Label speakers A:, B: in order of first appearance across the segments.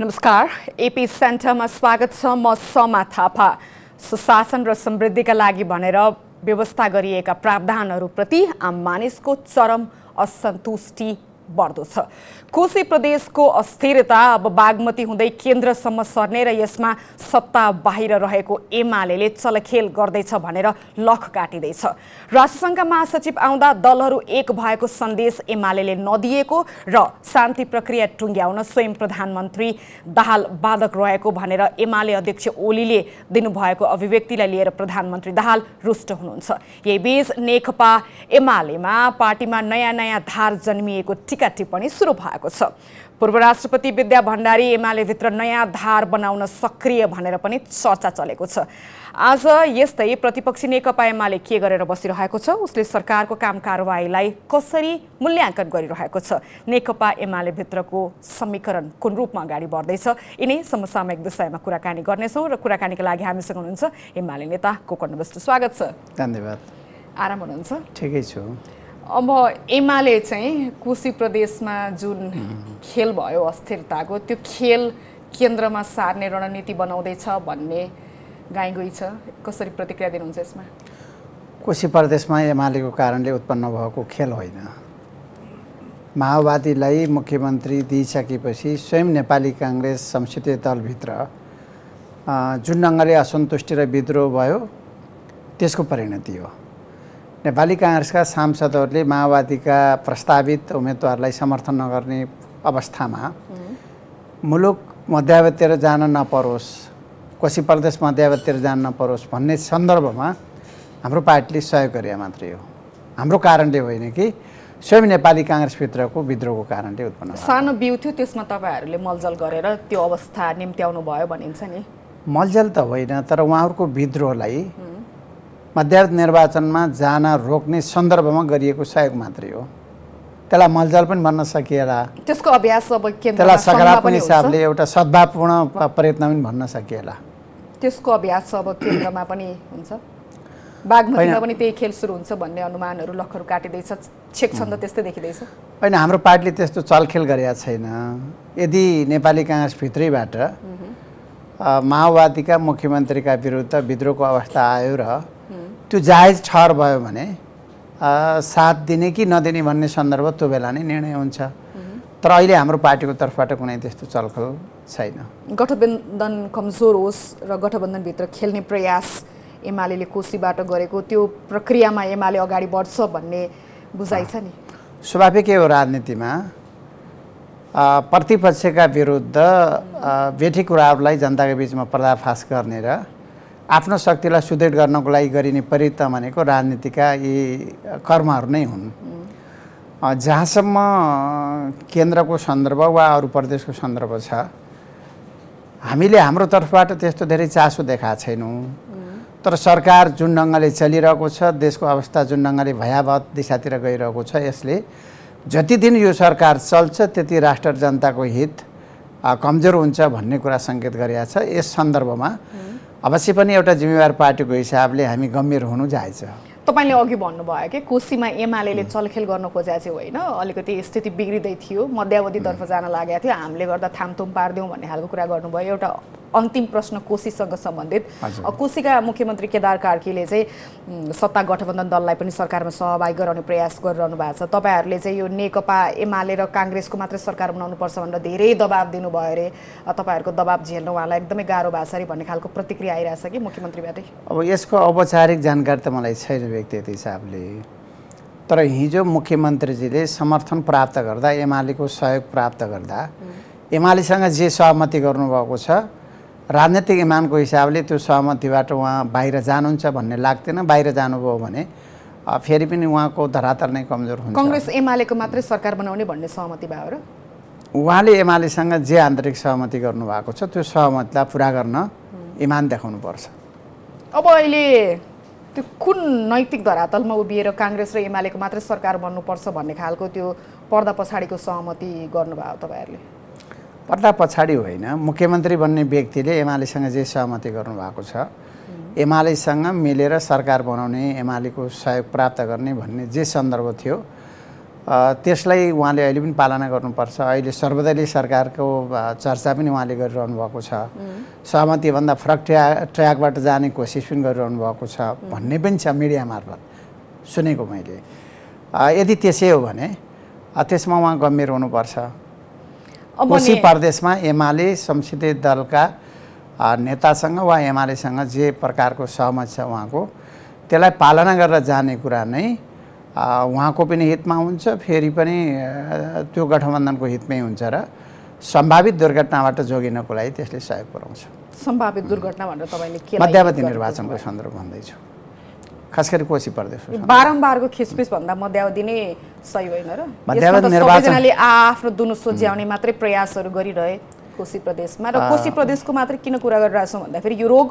A: नमस्कार एपी सेन्टरमा स्वागत छ म समा थापा सुशासन र समृद्धिका लागि भनेर व्यवस्था गरिएका प्रावधानहरूप्रति आम मानिसको चरम असन्तुष्टि बढ्दो छ कोशी प्रदेशको अस्थिरता अब बागमती हुँदै केन्द्रसम्म सर्ने र यसमा सत्ता बाहिर रहेको एमाले चलखेल गर्दैछ भनेर लख काटिँदैछ राष्ट्रसङ्घका महासचिव आउँदा दलहरू एक भएको सन्देश एमाले नदिएको र शान्ति प्रक्रिया टुङ्ग्याउन स्वयं प्रधानमन्त्री दाहाल बाधक रहेको भनेर एमाले अध्यक्ष ओलीले दिनुभएको अभिव्यक्तिलाई लिएर प्रधानमन्त्री दाहाल रुष्ट हुनुहुन्छ यहीबीच नेकपा एमालेमा पार्टीमा नयाँ नयाँ धार जन्मिएको टिका टिप्पणी सुरु भएको भएको छ पूर्व राष्ट्रपति विद्या भण्डारी एमालेभित्र नयाँ धार बनाउन सक्रिय भनेर पनि चर्चा चलेको छ आज यस्तै प्रतिपक्षी नेकपा एमाले के गरेर बसिरहेको छ उसले सरकारको काम कारवाहीलाई कसरी मूल्याङ्कन गरिरहेको छ नेकपा एमालेभित्रको समीकरण कुन रूपमा अगाडि बढ्दैछ यिनै समसामयिक विषयमा कुराकानी गर्नेछौँ र कुराकानीका लागि हामीसँग हुनुहुन्छ एमाले नेता कोकर्ण स्वागत छ धन्यवाद आराम हुनुहुन्छ ठिकै छु अब एमाले चाहिँ कोशी प्रदेशमा जुन खेल भयो अस्थिरताको त्यो खेल केन्द्रमा सार्ने रणनीति बनाउँदैछ भन्ने गाई गई छ कसरी प्रतिक्रिया दिनुहुन्छ यसमा
B: कोशी प्रदेशमा एमालेको कारणले उत्पन्न भएको खेल होइन माओवादीलाई मुख्यमन्त्री दिइसकेपछि स्वयं नेपाली काङ्ग्रेस संसदीय दलभित्र जुन ढङ्गले असन्तुष्टि र विद्रोह भयो त्यसको परिणति हो नेपाली काङ्ग्रेसका सांसदहरूले माओवादीका प्रस्तावित उम्मेदवारलाई समर्थन नगर्ने अवस्थामा मुलुक मध्यावतिर जान नपरोस् कोशी प्रदेश मध्यावतिर जान नपरोस् भन्ने सन्दर्भमा हाम्रो पार्टीले सहयोग गरे मात्रै हो हाम्रो कारणले होइन कि स्वयं नेपाली काङ्ग्रेसभित्रको विद्रोहको कारणले उत्पन्न
A: सानो बिउ थियो त्यसमा तपाईँहरूले मलजल गरेर त्यो अवस्था निम्त्याउनु भयो भनिन्छ नि
B: मलजल त होइन तर उहाँहरूको विद्रोहलाई मध्यार्थ निर्वाचनमा जान रोक्ने सन्दर्भमा गरिएको सहयोग मात्रै हो त्यसलाई मलजल पनि भन्न सकिएला
A: त्यसको अभ्यास अब त्यसलाई सकारात्मक हिसाबले
B: एउटा सद्भावपूर्ण प्रयत्न पनि भन्न सकिएला
A: त्यसको अभ्यास अब केन्द्रमा पनि हुन्छ बागमतीमा पनि त्यही खेल सुरु हुन्छ भन्ने अनुमानहरू लखहरू काटिँदैछ छेक्छन् त त्यस्तै देखिँदैछ
B: होइन हाम्रो पार्टीले त्यस्तो चलखेल गरेका छैन यदि नेपाली काङ्ग्रेस भित्रैबाट माओवादीका मुख्यमन्त्रीका विरुद्ध विद्रोहको अवस्था आयो र त्यो जायज ठहर भयो भने साथ दिने कि नदिने भन्ने सन्दर्भ त्यो बेला नै निर्णय हुन्छ तर अहिले हाम्रो पार्टीको तर्फबाट कुनै त्यस्तो चलखल
A: छैन गठबन्धन कमजोर होस् र गठबन्धनभित्र खेल्ने प्रयास एमाले कोसीबाट गरेको त्यो प्रक्रियामा एमाले अगाडि बढ्छ भन्ने बुझाइ छ नि
B: स्वाभाविक हो राजनीतिमा प्रतिपक्षका विरुद्ध बेठी कुराहरूलाई जनताको बिचमा पर्दाफास गर्ने र आफ्नो शक्तिलाई सुदृढ गर्नको लागि गरिने प्रयत्न भनेको राजनीतिका यी कर्महरू नै हुन् जहाँसम्म केन्द्रको सन्दर्भ वा अरू प्रदेशको सन्दर्भ छ हामीले हाम्रो तर्फबाट त्यस्तो धेरै चासो देखाएको छैनौँ तर सरकार जुन ढङ्गले चलिरहेको छ देशको अवस्था जुन ढङ्गले भयावत दिशातिर गइरहेको छ यसले जति दिन यो सरकार चल्छ त्यति राष्ट्र जनताको हित कमजोर हुन्छ भन्ने कुरा सङ्केत गरिएको छ यस सन्दर्भमा अवश्य पनि एउटा जिम्मेवार पार्टीको हिसाबले हामी गम्भीर हुनु जाएछ
A: तपाईँले अघि भन्नुभयो कि कोसीमा एमाले चलखेल गर्न खोजेको चाहिँ होइन अलिकति स्थिति बिग्रिँदै थियो मध्यावधितर्फ जान लागेको थियो हामीले गर्दा थामथुम पारिदिउँ भन्ने खालको कुरा गर्नुभयो एउटा अन्तिम प्रश्न कोसीसँग सम्बन्धित कोसीका मुख्यमन्त्री केदार कार्कीले चाहिँ सत्ता गठबन्धन दललाई पनि सरकारमा सहभागी गराउने प्रयास गरिरहनु भएको छ तपाईँहरूले चाहिँ यो नेकपा एमाले र काङ्ग्रेसको मात्रै सरकार बनाउनुपर्छ भनेर धेरै दबाब दिनुभयो अरे तपाईँहरूको दबाब झेल्नु उहाँलाई एकदमै गाह्रो भएको छ अरे भन्ने खालको प्रतिक्रिया आइरहेछ कि मुख्यमन्त्रीबाटै
B: अब यसको औपचारिक जानकारी त मलाई छैन गरेको हिसाबले तर हिजो मुख्यमन्त्रीजीले समर्थन प्राप्त गर्दा एमालेको सहयोग प्राप्त गर्दा एमालेसँग जे सहमति गर्नुभएको छ राजनैतिक इमानको हिसाबले त्यो सहमतिबाट उहाँ बाहिर जानुहुन्छ भन्ने लाग्दैन बाहिर जानुभयो भने फेरि पनि उहाँको धरातल नै कमजोर हुन्छ
A: कङ्ग्रेस एमालेको मात्रै सरकार बनाउने भन्ने सहमति भयो र
B: उहाँले एमालेसँग जे आन्तरिक सहमति गर्नुभएको छ त्यो सहमतिलाई पुरा गर्न इमान देखाउनुपर्छ
A: अब अहिले त्यो कुन नैतिक धरातलमा उभिएर काङ्ग्रेस र एमालेको मात्रै सरकार बन्नुपर्छ भन्ने खालको त्यो पर्दा पछाडिको सहमति गर्नुभयो तपाईँहरूले
B: पर्दा पछाडि होइन मुख्यमन्त्री बन्ने व्यक्तिले एमालेसँग जे सहमति गर्नुभएको छ एमालेसँग मिलेर सरकार बनाउने एमालेको सहयोग प्राप्त गर्ने भन्ने जे सन्दर्भ थियो त्यसलाई उहाँले अहिले पनि पालना गर्नुपर्छ अहिले सर्वदलीय सरकारको चर्चा पनि उहाँले गरिरहनु भएको छ सहमतिभन्दा फरक ट्र्या ट्र्याकबाट जाने कोसिस पनि गरिरहनु भएको छ भन्ने पनि छ मिडिया मार्फत सुनेको मैले यदि त्यसै हो भने त्यसमा उहाँ गम्भीर हुनुपर्छ कोशी प्रदेशमा एमाले संसदीय दलका नेतासँग वा एमालेसँग जे प्रकारको सहमत छ उहाँको त्यसलाई पालना गरेर जाने कुरा नै उहाँको पनि हितमा हुन्छ फेरि पनि त्यो गठबन्धनको हितमै हुन्छ र सम्भावित दुर्घटनाबाट जोगिनको लागि त्यसले सहयोग पुऱ्याउँछ
A: सम्भावित दुर्घटना भनेर तपाईँले के मध्यावधि निर्वाचनको
B: सन्दर्भ भन्दैछु खास गरी कोशी प्रदेश
A: बारम्बारको खिचपिच भन्दा मध्यावधि नै सही होइन र मध्यावधि निर्वाचनले आफ्नो दुनु सोझ्याउने मात्रै प्रयासहरू गरिरहे कोशी प्रदेशमा र कोशी प्रदेशको मात्रै किन कुरा गरिरहेको छौँ भन्दाखेरि यो रोग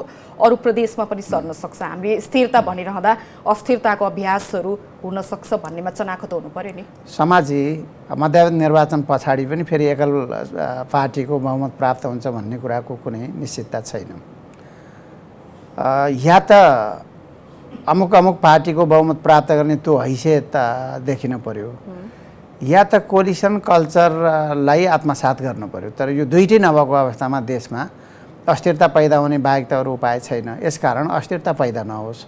A: अरू प्रदेशमा पनि सर्न सक्छ हामीले स्थिरता भनिरहँदा अस्थिरताको अभ्यासहरू हुनसक्छ भन्नेमा चनाखो त हुनु पऱ्यो नि
B: समाजी मध्यावधि निर्वाचन पछाडि पनि फेरि एकल पार्टीको बहुमत प्राप्त हुन्छ भन्ने कुराको कुनै निश्चितता छैन या त अमुक अमुक पार्टीको बहुमत प्राप्त गर्ने त्यो हैसियत देखिन पर्यो या त कोलिसन कल्चरलाई आत्मसात गर्नु पऱ्यो तर यो दुइटै नभएको अवस्थामा देशमा अस्थिरता पैदा हुने बाहेक त अरू उपाय छैन यसकारण अस्थिरता पैदा नहोस्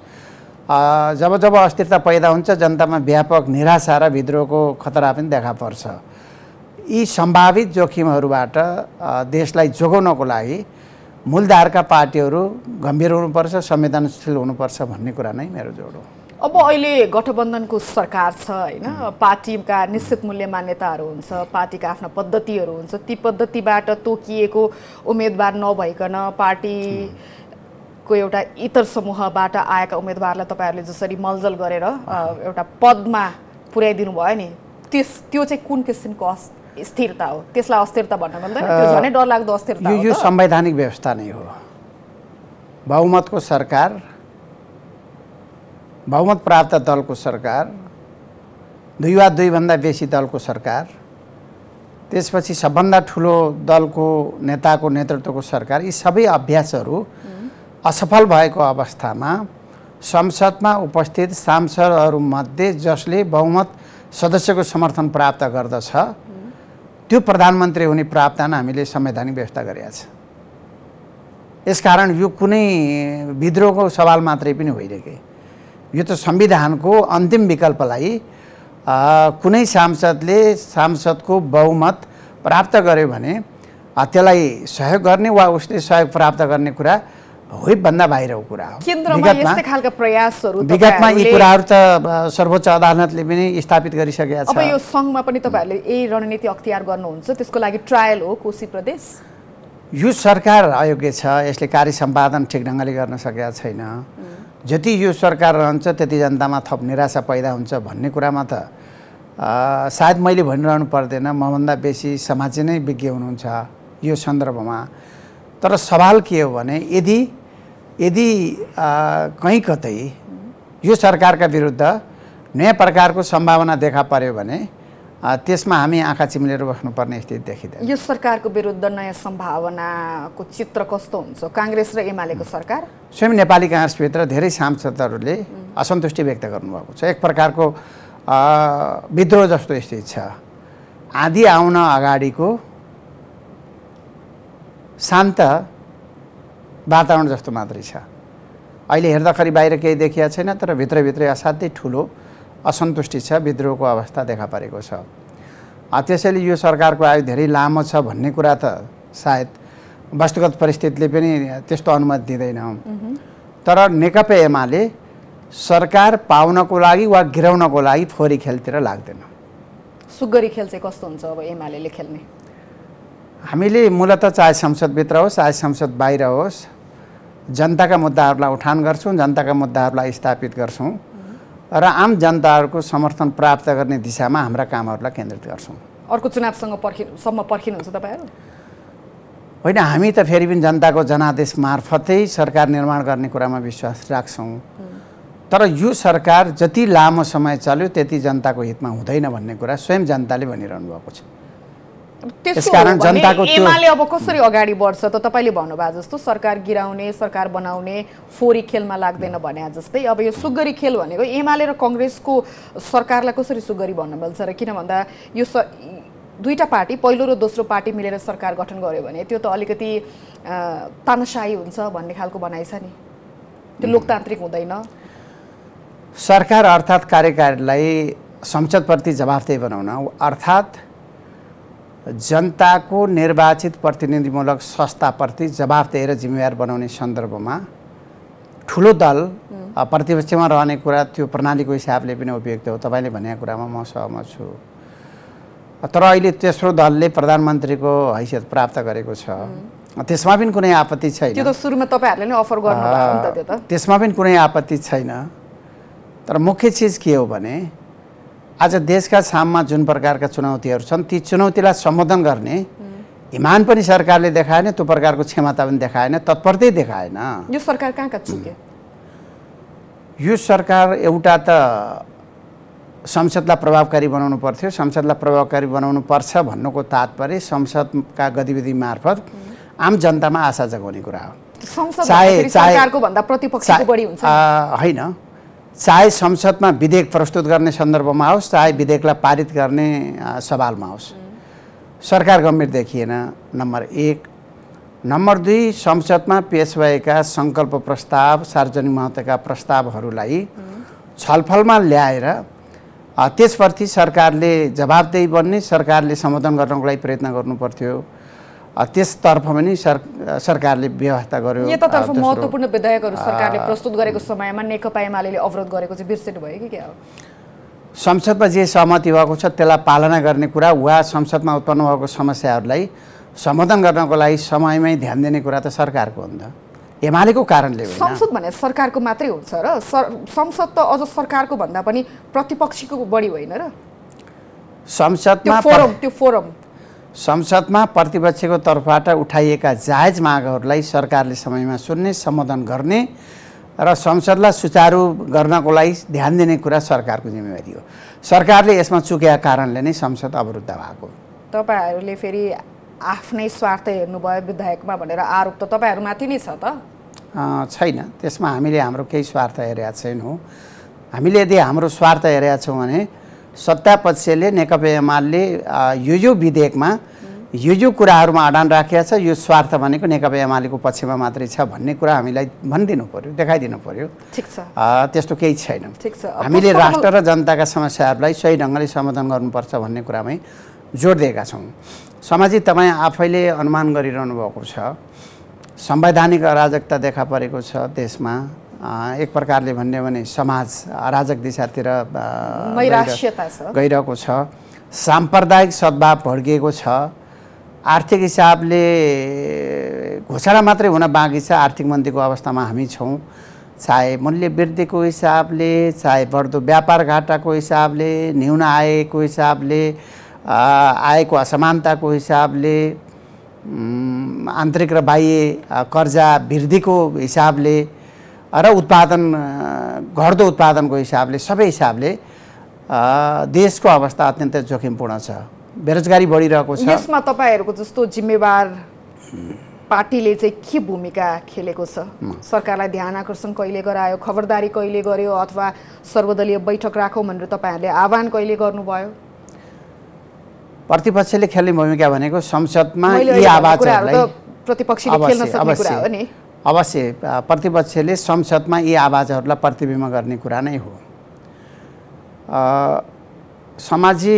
B: जब जब अस्थिरता पैदा हुन्छ जनतामा व्यापक निराशा र विद्रोहको खतरा पनि देखा पर्छ यी सम्भावित जोखिमहरूबाट देशलाई जोगाउनको लागि मूलधारका पार्टीहरू गम्भीर हुनुपर्छ संवेदनशील हुनुपर्छ भन्ने कुरा नै मेरो जोड हो
A: अब अहिले गठबन्धनको सरकार छ होइन पार्टीका निश्चित मूल्य मान्यताहरू हुन्छ पार्टीका आफ्ना पद्धतिहरू हुन्छ ती पद्धतिबाट तोकिएको उम्मेदवार नभइकन पार्टी को एउटा इतर समूहबाट आएका उम्मेदवारलाई तपाईँहरूले जसरी मलजल गरेर एउटा पदमा पुर्याइदिनु भयो नि त्यस त्यो चाहिँ कुन किसिमको अस् स्थिरता हो त्यसलाई अस्थिरता भन्न भन्दा झनै डरलाग्दो अस्थिरता यो
B: संवैधानिक व्यवस्था नै हो बहुमतको सरकार बहुमत प्राप्त दलको सरकार दुई वा दुईभन्दा बेसी दलको सरकार त्यसपछि सबभन्दा ठुलो दलको नेताको नेतृत्वको सरकार यी सबै अभ्यासहरू असफल भएको अवस्थामा संसदमा उपस्थित सांसदहरूमध्ये जसले बहुमत सदस्यको समर्थन प्राप्त गर्दछ त्यो प्रधानमन्त्री हुने प्रावधान हामीले संवैधानिक व्यवस्था गरेका छ यसकारण यो कुनै विद्रोहको सवाल मात्रै पनि होइन कि यो त संविधानको अन्तिम विकल्पलाई कुनै सांसदले सांसदको बहुमत प्राप्त गर्यो भने त्यसलाई सहयोग गर्ने वा उसले सहयोग प्राप्त गर्ने कुरा होइपभन्दा बाहिरको कुरा हो
A: विगतमा यी कुराहरू
B: त सर्वोच्च अदालतले पनि स्थापित गरिसकेका छ अब यो
A: सङ्घमा पनि तपाईँहरूले यही रणनीति अख्तियार गर्नुहुन्छ त्यसको लागि ट्रायल हो कोशी प्रदेश
B: यो सरकार अयोग्य छ यसले कार्य सम्पादन ठिक ढङ्गले गर्न सकेका छैन जति यो सरकार रहन्छ त्यति जनतामा थप निराशा पैदा हुन्छ भन्ने कुरामा त सायद मैले भनिरहनु पर्दैन मभन्दा बेसी समाज नै विज्ञ हुनुहुन्छ यो सन्दर्भमा तर सवाल के हो भने यदि यदि कहीँ कतै यो सरकारका विरुद्ध नयाँ प्रकारको सम्भावना देखा पर्यो भने त्यसमा हामी आँखा चिम्लेर बस्नुपर्ने स्थिति देखिँदैन
A: यो सरकारको विरुद्ध नयाँ सम्भावनाको चित्र कस्तो हुन्छ काङ्ग्रेस र एमालेको सरकार
B: स्वयं नेपाली काङ्ग्रेसभित्र धेरै सांसदहरूले असन्तुष्टि व्यक्त गर्नुभएको छ एक प्रकारको विद्रोह जस्तो स्थिति छ आँधी आउन अगाडिको शान्त वातावरण जस्तो मात्रै छ अहिले हेर्दाखेरि बाहिर केही देखिया छैन तर भित्रभित्रै असाध्यै ठुलो असन्तुष्टि छ विद्रोहको अवस्था देखा परेको छ त्यसैले यो सरकारको आयु धेरै लामो छ भन्ने कुरा त सायद वस्तुगत परिस्थितिले पनि त्यस्तो अनुमति दिँदैन तर नेकपा एमाले सरकार पाउनको लागि वा गिराउनको लागि थोरी खेलतिर लाग्दैन
A: सुगरी खेल चाहिँ कस्तो हुन्छ अब एमाले खेल्ने
B: हामीले मूलत चाहे संसदभित्र होस् चाहे संसद बाहिर होस् जनताका मुद्दाहरूलाई उठान गर्छौँ जनताका मुद्दाहरूलाई स्थापित गर्छौँ र आम जनताहरूको समर्थन प्राप्त गर्ने दिशामा हाम्रा कामहरूलाई केन्द्रित गर्छौँ
A: अर्को चुनावसँग पर्खि सम्म पर्खिनुहुन्छ तपाईँहरू
B: होइन हामी त फेरि पनि जनताको जनादेश मार्फतै सरकार निर्माण गर्ने कुरामा विश्वास
A: राख्छौँ
B: तर यो सरकार जति लामो समय चल्यो त्यति जनताको हितमा हुँदैन भन्ने कुरा स्वयं जनताले भनिरहनु भएको छ
A: त्यसकारण जनताको एमाले अब कसरी अगाडि बढ्छ त तपाईँले भन्नुभयो जस्तो सरकार गिराउने सरकार बनाउने फोरी खेलमा लाग्दैन भने जस्तै अब यो सुगरी खेल भनेको एमाले र कङ्ग्रेसको सरकारलाई कसरी सुगरी भन्न मिल्छ र किन भन्दा यो स दुईवटा पार्टी पहिलो र दोस्रो पार्टी मिलेर सरकार गठन गर्यो भने त्यो त अलिकति तानसाही हुन्छ भन्ने खालको भनाइ छ नि त्यो लोकतान्त्रिक हुँदैन
B: सरकार अर्थात् कार्यकारीलाई संसदप्रति जवाफदेही बनाउन अर्थात् जनताको निर्वाचित प्रतिनिधिमूलक संस्थाप्रति जवाफदेही र जिम्मेवार बनाउने सन्दर्भमा ठुलो दल प्रतिपक्षमा रहने कुरा त्यो प्रणालीको हिसाबले पनि उपयुक्त हो तपाईँले भनेको कुरामा म सहमत छु तर अहिले तेस्रो दलले प्रधानमन्त्रीको हैसियत प्राप्त गरेको छ त्यसमा पनि कुनै आपत्ति छैन त्यो
A: त सुरुमा तपाईँहरूले नै अफर
B: गर्नु त्यसमा पनि कुनै आपत्ति छैन तर मुख्य चिज के हो भने आज देशका साममा जुन प्रकारका चुनौतीहरू छन् ती चुनौतीलाई सम्बोधन गर्ने इमान पनि सरकारले देखाएन त्यो प्रकारको क्षमता पनि देखाएन तत्परतै देखाएन
A: यो सरकार कहाँ कहाँ चुक्यो
B: यो सरकार एउटा त संसदलाई प्रभावकारी बनाउनु पर्थ्यो संसदलाई प्रभावकारी बनाउनु पर्छ भन्नुको तात्पर्य संसदका गतिविधि मार्फत आम जनतामा आशा जगाउने कुरा
A: हो चाहे चाहे
B: होइन चाहे संसदमा विधेयक प्रस्तुत गर्ने सन्दर्भमा होस् चाहे विधेयकलाई पारित गर्ने सवालमा होस् सरकार गम्भीर देखिएन नम्बर एक नम्बर दुई संसदमा पेस भएका सङ्कल्प प्रस्ताव सार्वजनिक महत्त्वका प्रस्तावहरूलाई छलफलमा ल्याएर त्यसप्रति सरकारले जवाबदेही बन्ने सरकारले सम्बोधन गर्नको लागि प्रयत्न गर्नुपर्थ्यो त्यसतर्फ पनि सर सरकारले व्यवस्था गर्यो यतातर्फ महत्त्वपूर्ण
A: विधेयकहरू सरकारले प्रस्तुत गरेको समयमा नेकपा एमाले अवरोध गरेको चाहिँ बिर्सेनु भयो कि क्या हो
B: संसदमा जे सहमति भएको छ त्यसलाई पालना गर्ने कुरा वा संसदमा उत्पन्न भएको समस्याहरूलाई समाधान गर्नको लागि समयमै ध्यान दिने कुरा त सरकारको हो नि त एमालेको कारणले संसद
A: भने सरकारको मात्रै हुन्छ र संसद त अझ सरकारको भन्दा पनि प्रतिपक्षीको बढी होइन र
B: संसदमा फोरम त्यो फोरम संसदमा प्रतिपक्षको तर्फबाट उठाइएका जायज मागहरूलाई सरकारले समयमा सुन्ने सम्बोधन गर्ने र संसदलाई सुचारू गर्नको लागि ध्यान दिने कुरा सरकारको जिम्मेवारी हो सरकारले यसमा चुकेका कारणले नै संसद अवरुद्ध भएको
A: तपाईँहरूले फेरि आफ्नै स्वार्थ हेर्नुभयो विधायकमा भनेर आरोप त तपाईँहरूमाथि नै छ त
B: छैन त्यसमा हामीले हाम्रो केही स्वार्थ हेरेका छैनौँ हामीले यदि हाम्रो स्वार्थ हेरेका छौँ भने सत्तापक्षले नेकपा एमाले यो यो विधेयकमा यो यो कुराहरूमा अडान राखेको छ यो स्वार्थ भनेको नेकपा एमालेको पक्षमा मात्रै छ भन्ने कुरा हामीलाई भनिदिनु पर्यो देखाइदिनु पर्यो ठिक छ त्यस्तो केही छैन
A: ठिक छ हामीले राष्ट्र र
B: जनताका समस्याहरूलाई सही ढङ्गले समाधान गर्नुपर्छ भन्ने कुरामै जोड दिएका छौँ समाजी तपाईँ आफैले अनुमान गरिरहनु भएको छ संवैधानिक अराजकता देखा परेको छ देशमा एक प्रकारले भन्यो भने समाज अराजक दिशातिर गइरहेको छ साम्प्रदायिक सद्भाव भड्किएको छ आर्थिक हिसाबले घोषणा मात्रै हुन बाँकी छ आर्थिक मन्दीको अवस्थामा हामी छौँ चाहे मूल्य वृद्धिको हिसाबले चाहे बढ्दो व्यापार घाटाको हिसाबले न्यून आएको हिसाबले आएको असमानताको हिसाबले आन्तरिक र बाह्य कर्जा वृद्धिको हिसाबले र उत्पादन घट्दो उत्पादनको हिसाबले सबै हिसाबले देशको अवस्था अत्यन्तै जोखिमपूर्ण छ बेरोजगारी बढिरहेको छ यसमा
A: तपाईँहरूको जस्तो जिम्मेवार पार्टीले चाहिँ के भूमिका खेलेको छ सरकारलाई ध्यान आकर्षण कहिले गरायो खबरदारी कहिले गर्यो अथवा सर्वदलीय बैठक राखौँ भनेर तपाईँहरूले आह्वान कहिले गर्नुभयो
B: प्रतिपक्षले खेल्ने भूमिका भनेको संसदमा यी आवाजहरूलाई
A: प्रतिपक्षले खेल्न सक्ने कुरा हो नि
B: अवश्य प्रतिपक्षले संसदमा यी आवाजहरूलाई प्रतिबिम्ब गर्ने कुरा नै हो समाजी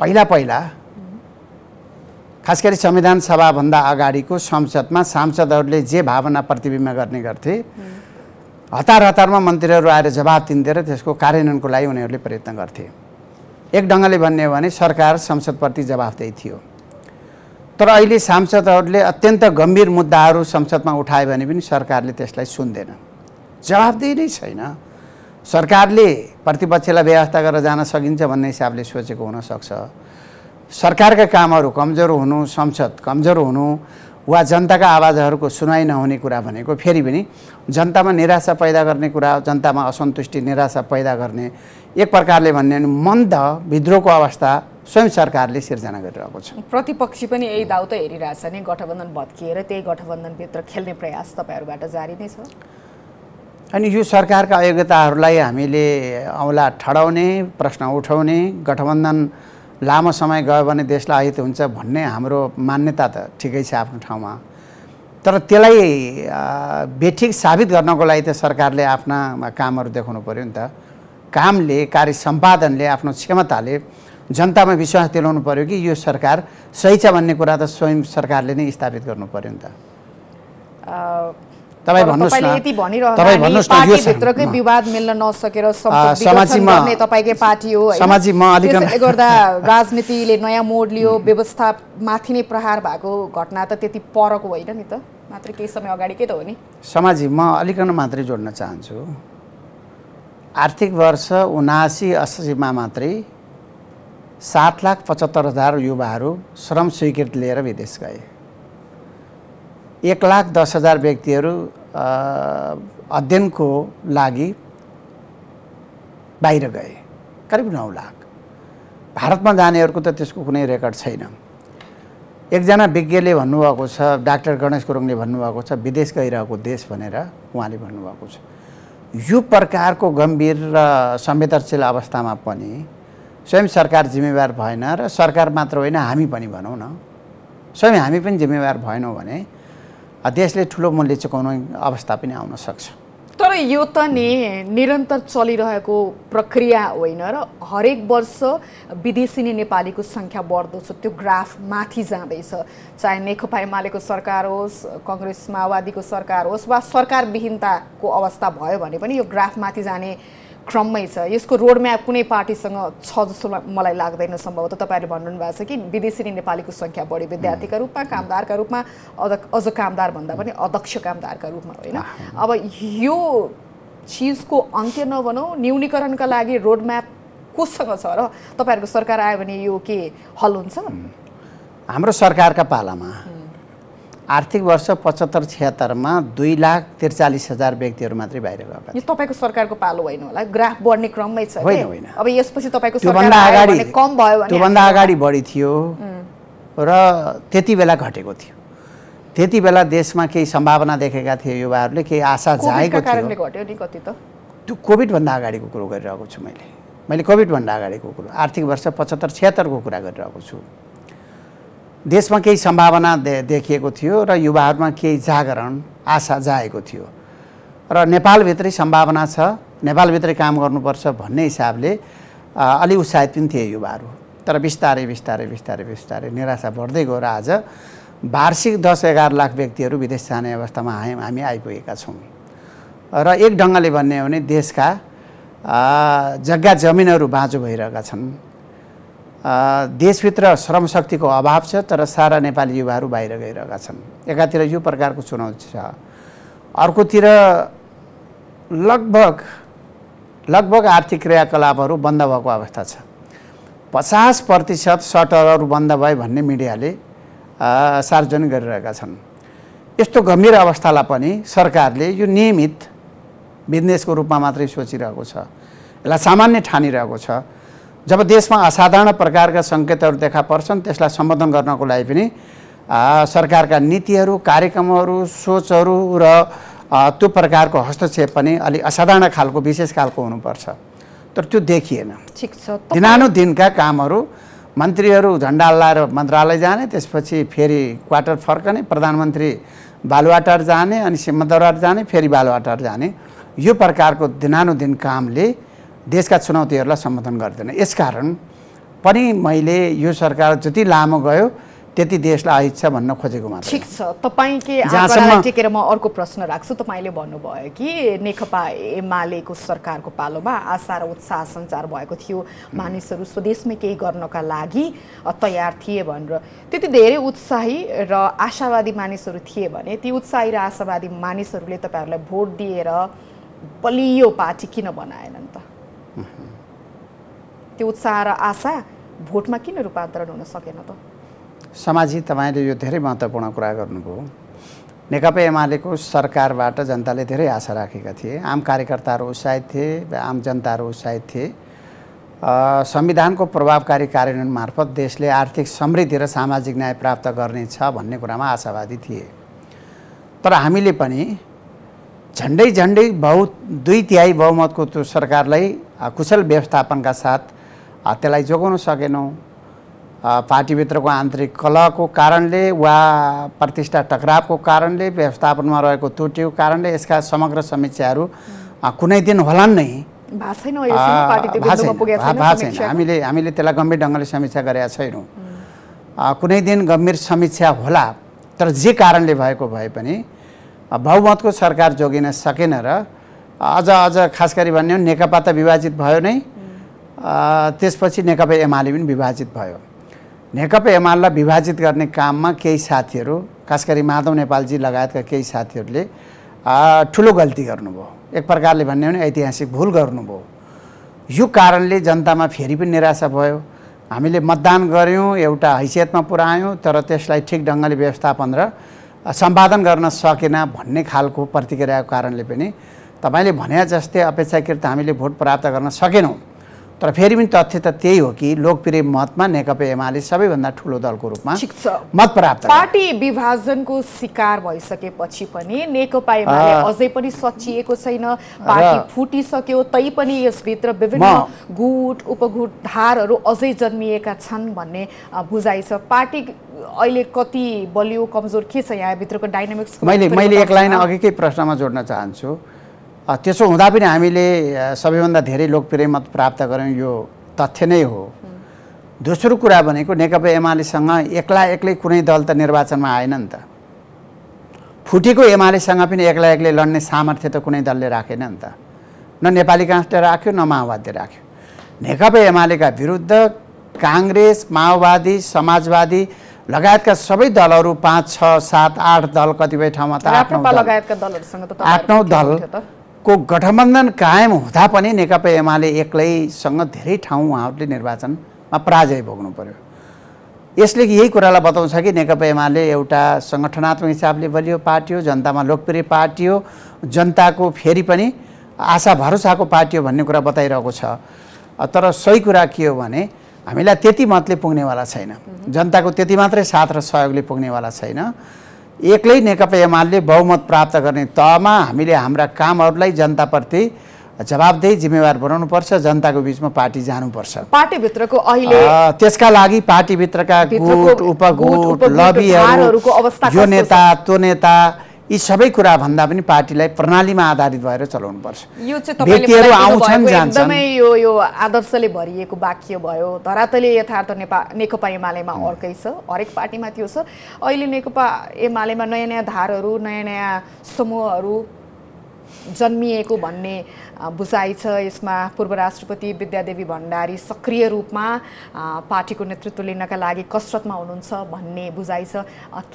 B: पहिला पहिला खास गरी संविधान सभाभन्दा अगाडिको संसदमा सांसदहरूले जे भावना प्रतिबिम्ब गर्ने गर्थे हतार हतारमा मन्त्रीहरू आएर जवाब र त्यसको कार्यान्वयनको लागि उनीहरूले प्रयत्न गर्थे एक ढङ्गले भन्ने हो भने सरकार संसदप्रति जवाफदेही थियो तर अहिले सांसदहरूले अत्यन्त गम्भीर मुद्दाहरू संसदमा उठायो भने पनि सरकारले त्यसलाई सुन्दैन जवाबदेही नै छैन सरकारले प्रतिपक्षलाई व्यवस्था गरेर जान सकिन्छ भन्ने हिसाबले सोचेको हुनसक्छ सरकारका कामहरू कमजोर हुनु संसद कमजोर हुनु वा जनताका आवाजहरूको सुनाइ नहुने कुरा भनेको फेरि पनि जनतामा निराशा पैदा गर्ने कुरा जनतामा असन्तुष्टि निराशा पैदा गर्ने एक प्रकारले भन्ने भने मन्द विद्रोहको अवस्था स्वयं सरकारले सिर्जना गरिरहेको छ
A: प्रतिपक्षी पनि यही दाउ त हेरिरहेछ नि गठबन्धन भत्किएर त्यही गठबन्धनभित्र खेल्ने प्रयास तपाईँहरूबाट जारी नै छ
B: अनि यो सरकारका अयोग्यताहरूलाई हामीले औँला ठडाउने प्रश्न उठाउने गठबन्धन लामो समय गयो भने देशलाई अहित हुन्छ भन्ने हाम्रो मान्यता त ठिकै छ आफ्नो ठाउँमा तर त्यसलाई बेठिक साबित गर्नको लागि त सरकारले आफ्ना कामहरू देखाउनु पऱ्यो नि त कामले कार्य सम्पादनले आफ्नो क्षमताले जनतामा विश्वास दिलाउनु पर्यो कि यो सरकार सही छ भन्ने कुरा त स्वयं सरकारले नै स्थापित गर्नु पर्यो नि त तपाईँ भन्नुहोस् न यो
A: विवाद मिल्न नसकेर तपाईँकै पार्टी हो अलिक गर्दा राजनीतिले नयाँ मोड लियो व्यवस्था माथि नै प्रहार भएको घटना त त्यति परको होइन नि त मात्र केही समय अगाडिकै त हो नि
B: समाजी म अलिकन मात्रै जोड्न चाहन्छु आर्थिक वर्ष उनासी असीमा मात्रै सात लाख पचहत्तर हजार युवाहरू श्रम स्वीकृति लिएर विदेश गए एक लाख दस हजार व्यक्तिहरू अध्ययनको लागि बाहिर गए करिब नौ लाख भारतमा जानेहरूको त त्यसको कुनै रेकर्ड छैन एकजना विज्ञले भन्नुभएको छ डाक्टर गणेश गुरुङले भन्नुभएको छ विदेश गइरहेको देश भनेर उहाँले भन्नुभएको छ यो प्रकारको गम्भीर र संवेदनशील अवस्थामा पनि स्वयं सरकार जिम्मेवार भएन र सरकार मात्र होइन हामी पनि भनौँ न स्वयं हामी पनि जिम्मेवार भएनौँ भने देशले ठुलो मूल्य चुकाउने अवस्था पनि आउन सक्छ
A: तर यो त नि निरन्तर चलिरहेको प्रक्रिया होइन र हरेक वर्ष विदेशी नै नेपालीको सङ्ख्या बढ्दो छ त्यो ग्राफ माथि जाँदैछ चाहे नेकपा एमालेको सरकार होस् कङ्ग्रेस माओवादीको सरकार होस् वा सरकारविहीनताको अवस्था भयो भने पनि यो ग्राफ माथि जाने क्रममै छ यसको रोड म्याप कुनै पार्टीसँग छ जस्तो मलाई लाग्दैन सम्भवतः तपाईँहरूले भन्नुभएको छ कि विदेशी नै नेपालीको सङ्ख्या बढी विद्यार्थीका रूपमा कामदारका रूपमा अझ अझ कामदार भन्दा पनि अध्यक्ष कामदारका रूपमा होइन अब यो चिजको अन्त्य नभनौँ न्यूनीकरणका लागि रोड रोडम्याप कोसँग छ र तपाईँहरूको सरकार आयो भने यो के हल हुन्छ
B: हाम्रो सरकारका पालामा आर्थिक वर्ष पचहत्तर छिहत्तरमा दुई लाख त्रिचालिस हजार व्यक्तिहरू मात्रै बाहिर गएको
A: यो तपाईँको सरकारको पालो होइन होला ग्राफ बढ्ने क्रममै छ होइन होइन अब यसपछि तपाईँको त्योभन्दा अगाडि कम भयो त्योभन्दा अगाडि
B: बढी थियो र त्यति बेला घटेको थियो त्यति बेला देशमा केही सम्भावना देखेका थिए युवाहरूले केही आशा झाएको
A: थियो त्यो
B: कोभिडभन्दा अगाडिको कुरो गरिरहेको छु मैले मैले कोभिडभन्दा अगाडिको कुरो आर्थिक वर्ष पचहत्तर छिहत्तरको कुरा गरिरहेको छु देशमा केही सम्भावना दे देखिएको थियो र युवाहरूमा केही जागरण आशा जाएको थियो र नेपालभित्रै सम्भावना छ नेपालभित्रै काम गर्नुपर्छ भन्ने हिसाबले अलि उत्साहित पनि थिए युवाहरू तर बिस्तारै बिस्तारै बिस्तारै बिस्तारै निराशा बढ्दै गएर आज वार्षिक दस एघार लाख व्यक्तिहरू विदेश जाने अवस्थामा हामी हामी आइपुगेका छौँ र एक ढङ्गले भन्ने हो भने देशका जग्गा जमिनहरू बाँझो भइरहेका छन् देशभित्र श्रम शक्तिको अभाव छ तर सारा नेपाली युवाहरू बाहिर गइरहेका छन् एकातिर यो प्रकारको चुनौती छ अर्कोतिर लगभग लगभग आर्थिक क्रियाकलापहरू बन्द भएको अवस्था छ पचास प्रतिशत सटरहरू बन्द भए भन्ने मिडियाले सार्वजनिक गरिरहेका छन् यस्तो गम्भीर अवस्थालाई पनि सरकारले यो नियमित बिजनेसको रूपमा मात्रै सोचिरहेको छ यसलाई सामान्य ठानिरहेको छ जब देशमा असाधारण प्रकारका सङ्केतहरू देखा पर्छन् त्यसलाई सम्बोधन गर्नको लागि पनि सरकारका नीतिहरू कार्यक्रमहरू सोचहरू र त्यो प्रकारको हस्तक्षेप पनि अलिक असाधारण खालको विशेष खालको हुनुपर्छ तर त्यो देखिएन ठिक छ दिनानुदिनका कामहरू मन्त्रीहरू झन्डा लाएर मन्त्रालय जाने त्यसपछि फेरि क्वार्टर फर्कने प्रधानमन्त्री बालुवाटार जाने अनि सिम्मदरबार जाने फेरि बालुवाटार जाने यो प्रकारको दिनानुदिन कामले देशका चुनौतीहरूलाई सम्बोधन गर्दैन यसकारण पनि मैले यो सरकार जति लामो गयो त्यति देशलाई छ भन्न खोजेको मात्र
A: ठिक छ तपाईँकै आँकडालाई टेकेर म अर्को प्रश्न राख्छु तपाईँले भन्नुभयो कि नेकपा एमालेको सरकारको पालोमा आशा र उत्साह सञ्चार भएको थियो मानिसहरू स्वदेशमै केही गर्नका लागि तयार थिए भनेर त्यति धेरै उत्साही र आशावादी मानिसहरू थिए भने ती उत्साही र आशावादी मानिसहरूले तपाईँहरूलाई भोट दिएर बलियो पार्टी किन बनाएनन् त त्यो उत्साह र आशा भोटमा किन रूपान्तरण हुन सकेन त
B: समाजी तपाईँले यो धेरै महत्त्वपूर्ण कुरा गर्नुभयो नेकपा एमालेको सरकारबाट जनताले धेरै आशा राखेका थिए आम कार्यकर्ताहरू उत्साहित थिए आम जनताहरू उत्साहित थिए संविधानको प्रभावकारी कार्यान्वयन मार्फत देशले आर्थिक समृद्धि र सामाजिक न्याय प्राप्त गर्नेछ भन्ने कुरामा आशावादी थिए तर हामीले पनि झन्डै झन्डै बहु दुई तिहाई बहुमतको त्यो सरकारलाई कुशल व्यवस्थापनका साथ त्यसलाई जोगाउन सकेनौँ पार्टीभित्रको आन्तरिक कलहको कारणले वा प्रतिष्ठा टकरावको कारणले व्यवस्थापनमा रहेको त्रुटिको कारणले यसका समग्र समीक्षाहरू कुनै दिन होला नै
A: छैन हामीले हामीले
B: त्यसलाई गम्भीर ढङ्गले समीक्षा गरेका छैनौँ कुनै दिन गम्भीर समीक्षा होला तर जे कारणले भएको भए पनि बहुमतको सरकार जोगिन सकेन र अझ अझ खास गरी भन्यो नेकपा त विभाजित भयो नै त्यसपछि नेकपा एमाले पनि विभाजित भयो नेकपा एमालेलाई विभाजित गर्ने काममा केही साथीहरू खास गरी माधव नेपालजी लगायतका केही साथीहरूले ठुलो गल्ती गर्नुभयो एक प्रकारले भन्ने भने ऐतिहासिक भुल गर्नुभयो यो कारणले जनतामा फेरि पनि निराशा भयो हामीले मतदान गऱ्यौँ एउटा हैसियतमा पुऱ्यायौँ तर त्यसलाई ठिक ढङ्गले व्यवस्थापन र सम्पादन गर्न सकेन भन्ने खालको प्रतिक्रियाको कारणले पनि तपाईँले भने जस्तै अपेक्षाकृत हामीले भोट प्राप्त गर्न सकेनौँ तर फेरि पनि तथ्य त त्यही हो कि लोकप्रिय मतमा नेकपा एमाले सबैभन्दा ठुलो दलको रूपमा मत प्राप्त
A: पार्टी विभाजनको शिकार भइसकेपछि पनि नेकपा एमाले अझै पनि सचिएको छैन पार्टी फुटिसक्यो तै पनि यसभित्र विभिन्न गुट उपगुट धारहरू अझै जन्मिएका छन् भन्ने बुझाइ छ पार्टी अहिले कति बलियो कमजोर के छ यहाँभित्रको डाइनामिक्स मैले मैले एक लाइन
B: अघिकै प्रश्नमा जोड्न चाहन्छु त्यसो हुँदा पनि हामीले सबैभन्दा धेरै लोकप्रिय मत प्राप्त गऱ्यौँ यो तथ्य नै हो दोस्रो कुरा भनेको नेकपा एमालेसँग एक्ला एक्लै कुनै दल त निर्वाचनमा आएन नि त फुटेको एमालेसँग पनि एक्ला एक्लै लड्ने सामर्थ्य त कुनै दलले राखेन नि त न नेपाली काङ्ग्रेसले राख्यो न माओवादीले राख्यो नेकपा एमालेका विरुद्ध काङ्ग्रेस माओवादी समाजवादी लगायतका सबै दलहरू पाँच छ सात आठ दल कतिपय ठाउँमा त आठ नौ दल को गठबन्धन कायम हुँदा पनि नेकपा एमाले एक्लैसँग धेरै ठाउँ उहाँहरूले निर्वाचनमा पराजय भोग्नु पर्यो यसले यही कुरालाई बताउँछ कि नेकपा एमाले एउटा सङ्गठनात्मक हिसाबले बलियो पार्टी हो जनतामा लोकप्रिय पार्टी हो जनताको फेरि पनि आशा भरोसाको पार्टी हो भन्ने कुरा बताइरहेको छ तर सही कुरा के हो भने हामीलाई त्यति मतले पुग्नेवाला छैन जनताको त्यति मात्रै साथ र सहयोगले पुग्नेवाला छैन एक्लै नेकपा एमाले बहुमत प्राप्त गर्ने तहमा हामीले हाम्रा कामहरूलाई जनताप्रति जवाबदेही जिम्मेवार बनाउनुपर्छ जनताको बिचमा पार्टी जानुपर्छ
A: पार्टीभित्रको अहिले
B: त्यसका लागि पार्टीभित्रका गुट उपगुट लबीहरूको अवस्था यो नेता त्यो नेता यी सबै कुरा भन्दा पनि पार्टीलाई प्रणालीमा आधारित भएर चलाउनुपर्छ
A: यो चाहिँ आउँछन् एकदमै यो यो आदर्शले भरिएको वाक्य भयो धरातले यथार्थ नेपा नेकपा एमालेमा अर्कै छ हरेक पार्टीमा त्यो छ अहिले नेकपा एमालेमा नयाँ नयाँ धारहरू नयाँ नयाँ समूहहरू जन्मिएको भन्ने बुझाइ छ यसमा पूर्व राष्ट्रपति विद्यादेवी भण्डारी सक्रिय रूपमा पार्टीको नेतृत्व लिनका लागि कसरतमा हुनुहुन्छ भन्ने बुझाइ छ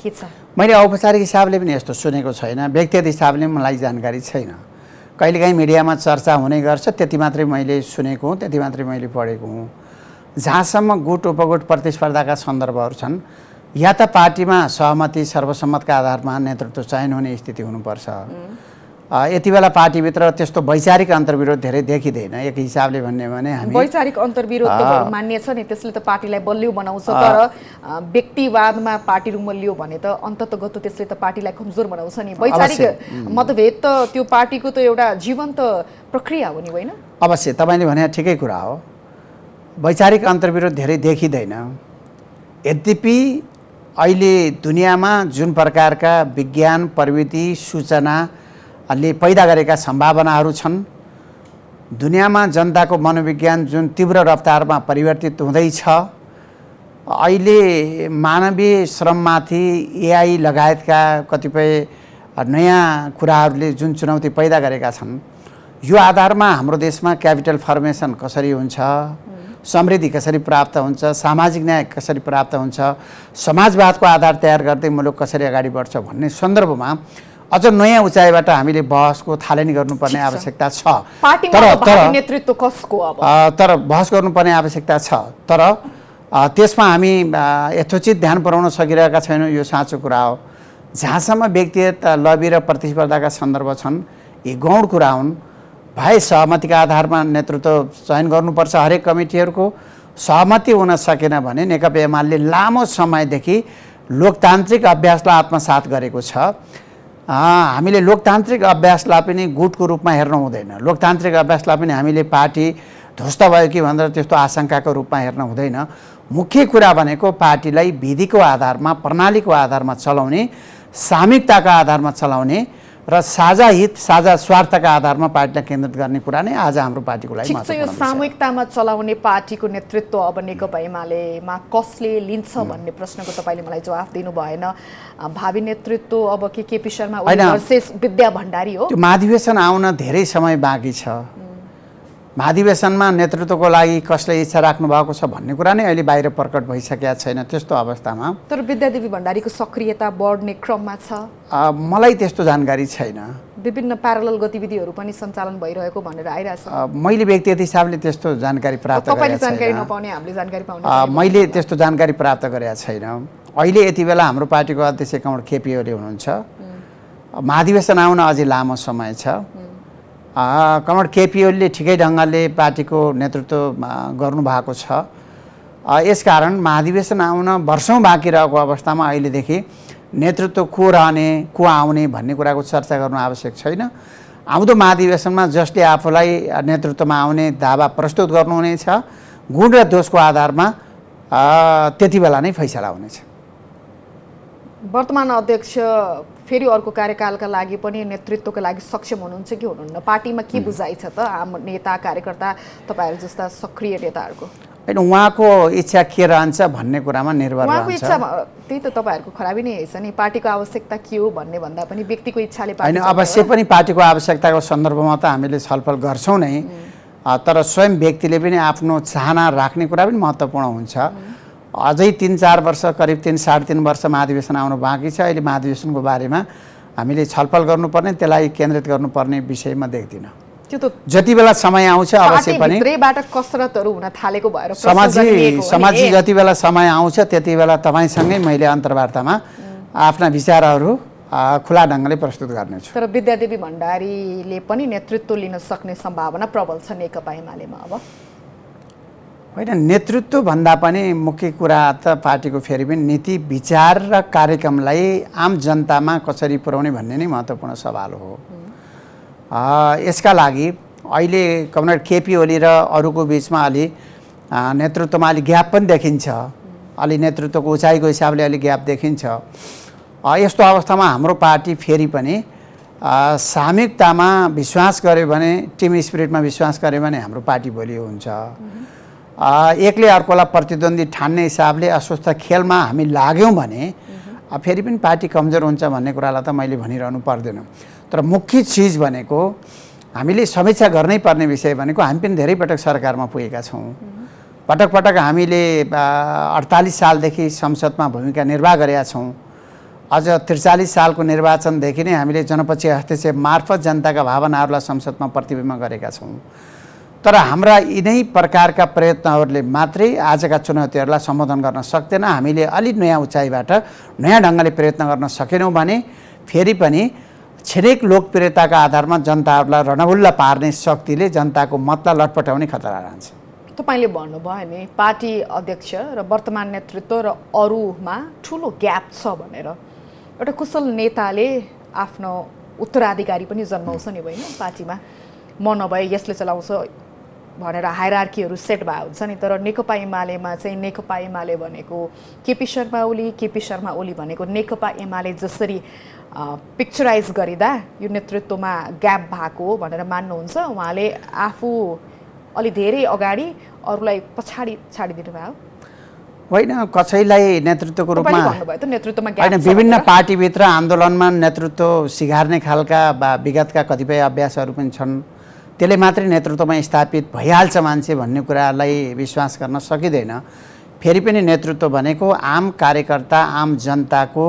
A: के छ
B: मैले औपचारिक हिसाबले पनि यस्तो सुनेको छैन व्यक्तिगत हिसाबले मलाई जानकारी छैन कहिलेकाहीँ मिडियामा चर्चा हुने गर्छ त्यति मात्रै मैले सुनेको हुँ त्यति मात्रै मैले पढेको हुँ जहाँसम्म गुट उपगुट प्रतिस्पर्धाका सन्दर्भहरू छन् या त पार्टीमा सहमति सर्वसम्मतका आधारमा नेतृत्व चयन हुने स्थिति हुनुपर्छ यति बेला पार्टीभित्र त्यस्तो वैचारिक अन्तर्विरोध धेरै देखिँदैन एक हिसाबले भन्ने भने हामी वैचारिक
A: अन्तर्विरोध मान्य छ नि त्यसले त पार्टीलाई बलियो बनाउँछ तर व्यक्तिवादमा पार्टी रुमलियो भने त अन्ततगत त्यसले त पार्टीलाई कमजोर बनाउँछ नि वैचारिक मतभेद त त्यो पार्टीको त एउटा जीवन्त प्रक्रिया हो नि होइन
B: अवश्य तपाईँले भने ठिकै कुरा हो वैचारिक अन्तर्विरोध धेरै देखिँदैन यद्यपि अहिले दुनियाँमा जुन प्रकारका विज्ञान प्रविधि सूचना ले पैदा गरेका सम्भावनाहरू छन् दुनियाँमा जनताको मनोविज्ञान जुन तीव्र रफ्तारमा परिवर्तित हुँदैछ अहिले मानवीय श्रममाथि एआई लगायतका कतिपय नयाँ कुराहरूले जुन चुनौती पैदा गरेका छन् यो आधारमा हाम्रो देशमा क्यापिटल फर्मेसन कसरी हुन्छ समृद्धि कसरी प्राप्त हुन्छ सामाजिक न्याय कसरी प्राप्त हुन्छ समाजवादको आधार तयार गर्दै मुलुक कसरी अगाडि बढ्छ भन्ने सन्दर्भमा अझ नयाँ उचाइबाट हामीले बहसको थालनी गर्नुपर्ने आवश्यकता छ
A: तर तर नेतृत्व कसको
B: तर बहस गर्नुपर्ने आवश्यकता छ तर त्यसमा हामी यथोचित ध्यान पुऱ्याउन सकिरहेका छैनौँ यो साँचो कुरा हो जहाँसम्म व्यक्तिगत लबी र प्रतिस्पर्धाका सन्दर्भ छन् यी गौण कुरा हुन् भाइ सहमतिका आधारमा नेतृत्व चयन गर्नुपर्छ हरेक कमिटीहरूको सहमति हुन सकेन भने नेकपा एमाले लामो समयदेखि लोकतान्त्रिक अभ्यासलाई आत्मसात गरेको छ हामीले लोकतान्त्रिक अभ्यासलाई पनि गुटको रूपमा हेर्नु हुँदैन लोकतान्त्रिक अभ्यासलाई पनि हामीले पार्टी ध्वस्त भयो कि भनेर त्यस्तो आशङ्काको रूपमा हेर्न हुँदैन मुख्य कुरा भनेको पार्टीलाई विधिको आधारमा प्रणालीको आधारमा चलाउने सामिकताको आधारमा चलाउने र साझा हित साझा स्वार्थका आधारमा पार्टीलाई केन्द्रित गर्ने कुरा नै आज हाम्रो पार्टीको लागि यो
A: सामूहिकतामा चलाउने पार्टीको नेतृत्व अब नेकपा एमालेमा कसले लिन्छ भन्ने प्रश्नको तपाईँले मलाई जवाफ दिनु भएन भावी नेतृत्व अब के केपी शर्मा विद्या भण्डारी हो त्यो
B: महाधिवेशन आउन धेरै समय बाँकी छ महाधिवेशनमा नेतृत्वको लागि कसले इच्छा राख्नु भएको छ भन्ने कुरा नै अहिले बाहिर प्रकट भइसकेका छैन त्यस्तो अवस्थामा
A: तर विद्यादेवी भण्डारीको सक्रियता बढ्ने क्रममा छ
B: मलाई त्यस्तो जानकारी छैन
A: विभिन्न प्यारल गतिविधिहरू पनि सञ्चालन भइरहेको भनेर आइरहेको छ
B: मैले व्यक्तिगत हिसाबले त्यस्तो जानकारी प्राप्त मैले त्यस्तो जानकारी प्राप्त गरेका छैन अहिले यति बेला हाम्रो पार्टीको अध्यक्ष कमल केपिओले हुनुहुन्छ महाधिवेशन आउन अझै लामो समय छ कमर केपिओले ठिकै ढङ्गले पार्टीको नेतृत्व गर्नुभएको छ यसकारण महाधिवेशन आउन वर्षौँ बाँकी रहेको अवस्थामा अहिलेदेखि नेतृत्व को रहने को आउने भन्ने कुराको चर्चा गर्नु आवश्यक छैन आउँदो महाधिवेशनमा जसले आफूलाई नेतृत्वमा आउने दावा प्रस्तुत गर्नुहुनेछ गुण र दोषको आधारमा त्यति बेला नै फैसला हुनेछ
A: वर्तमान अध्यक्ष फेरि अर्को कार्यकालका लागि पनि नेतृत्वको लागि सक्षम हुनुहुन्छ कि हुनुहुन्न पार्टीमा के बुझाइ छ त आम नेता कार्यकर्ता तपाईँहरू जस्ता सक्रिय नेताहरूको
B: होइन उहाँको इच्छा के रहन्छ भन्ने कुरामा निर्भर इच्छा
A: त्यही त तपाईँहरूको खराबी नै रहेछ नि पार्टीको आवश्यकता के हो भन्ने भन्दा पनि व्यक्तिको इच्छाले होइन अवश्य
B: पनि पार्टीको आवश्यकताको सन्दर्भमा त हामीले छलफल गर्छौँ नै तर स्वयं व्यक्तिले पनि आफ्नो चाहना राख्ने कुरा पनि महत्त्वपूर्ण हुन्छ अझै तिन चार वर्ष करिब तिन साढे तिन वर्ष महाधिवेशन आउनु बाँकी छ अहिले महाधिवेशनको बारेमा हामीले छलफल गर्नुपर्ने त्यसलाई केन्द्रित गर्नुपर्ने विषयमा देख्दिनँ त्यो त जति बेला समय आउँछ अवश्य पनि
A: कसरतहरू हुन थालेको भएर समाजी समाजी जति
B: बेला समय आउँछ त्यति बेला तपाईँसँगै मैले अन्तर्वार्तामा आफ्ना विचारहरू खुला ढङ्गले प्रस्तुत गर्नेछु
A: तर विद्यादेवी भण्डारीले पनि नेतृत्व लिन सक्ने सम्भावना प्रबल छ नेकपा एमालेमा अब
B: होइन नेतृत्वभन्दा पनि मुख्य कुरा त पार्टीको फेरि पनि नीति विचार र कार्यक्रमलाई आम जनतामा कसरी पुर्याउने भन्ने नै महत्त्वपूर्ण सवाल हो यसका लागि अहिले कमरेड केपी ओली र अरूको बिचमा अलि नेतृत्वमा अलि ग्याप पनि देखिन्छ अलि नेतृत्वको उचाइको हिसाबले अलि ग्याप देखिन्छ यस्तो अवस्थामा हाम्रो पार्टी फेरि पनि सामूहिकतामा विश्वास गऱ्यो भने टिम स्पिरिटमा विश्वास गऱ्यो भने हाम्रो पार्टी भोलि हुन्छ एकले अर्कोलाई प्रतिद्वन्दी ठान्ने हिसाबले अस्वस्थ खेलमा हामी लाग्यौँ भने फेरि पनि पार्टी कमजोर हुन्छ भन्ने कुरालाई त मैले भनिरहनु पर्दैन तर मुख्य चिज भनेको हामीले समीक्षा गर्नै पर्ने विषय भनेको हामी पनि धेरै पटक सरकारमा पुगेका छौँ पटक पटक हामीले अडतालिस सालदेखि संसदमा भूमिका निर्वाह गरेका छौँ अझ त्रिचालिस सालको निर्वाचनदेखि नै हामीले जनपक्षीय हस्तक्षेप मार्फत जनताका भावनाहरूलाई संसदमा प्रतिबिम्ब गरेका छौँ तर हाम्रा यिनै प्रकारका प्रयत्नहरूले मात्रै आजका चुनौतीहरूलाई सम्बोधन गर्न सक्दैन हामीले अलि नयाँ उचाइबाट नयाँ ढङ्गले प्रयत्न गर्न सकेनौँ भने फेरि पनि छिरेक लोकप्रियताका आधारमा जनताहरूलाई रणभुल्ला पार्ने शक्तिले जनताको मतलाई लटपटाउने खतरा रहन्छ
A: तपाईँले भन्नुभयो भने पार्टी अध्यक्ष र वर्तमान नेतृत्व र अरूमा ठुलो ग्याप छ भनेर एउटा कुशल नेताले आफ्नो उत्तराधिकारी पनि जन्माउँछ नि होइन पार्टीमा म नभए यसले चलाउँछ भनेर हायरार्कीहरू सेट भए हुन्छ नि तर नेकपा एमालेमा चाहिँ नेकपा एमाले भनेको केपी शर्मा ओली केपी शर्मा ओली भनेको नेकपा एमाले जसरी पिक्चराइज गरिँदा यो नेतृत्वमा ग्याप भएको हो भनेर मान्नुहुन्छ उहाँले आफू अलि धेरै अगाडि अरूलाई पछाडि छाडिदिनु भयो
B: होइन कसैलाई नेतृत्वको रूपमा
A: होइन विभिन्न
B: पार्टीभित्र आन्दोलनमा नेतृत्व सिघार्ने खालका वा विगतका कतिपय अभ्यासहरू पनि छन् त्यसले मात्रै नेतृत्वमा स्थापित भइहाल्छ मान्छे भन्ने कुरालाई विश्वास गर्न सकिँदैन फेरि पनि नेतृत्व भनेको आम कार्यकर्ता आम जनताको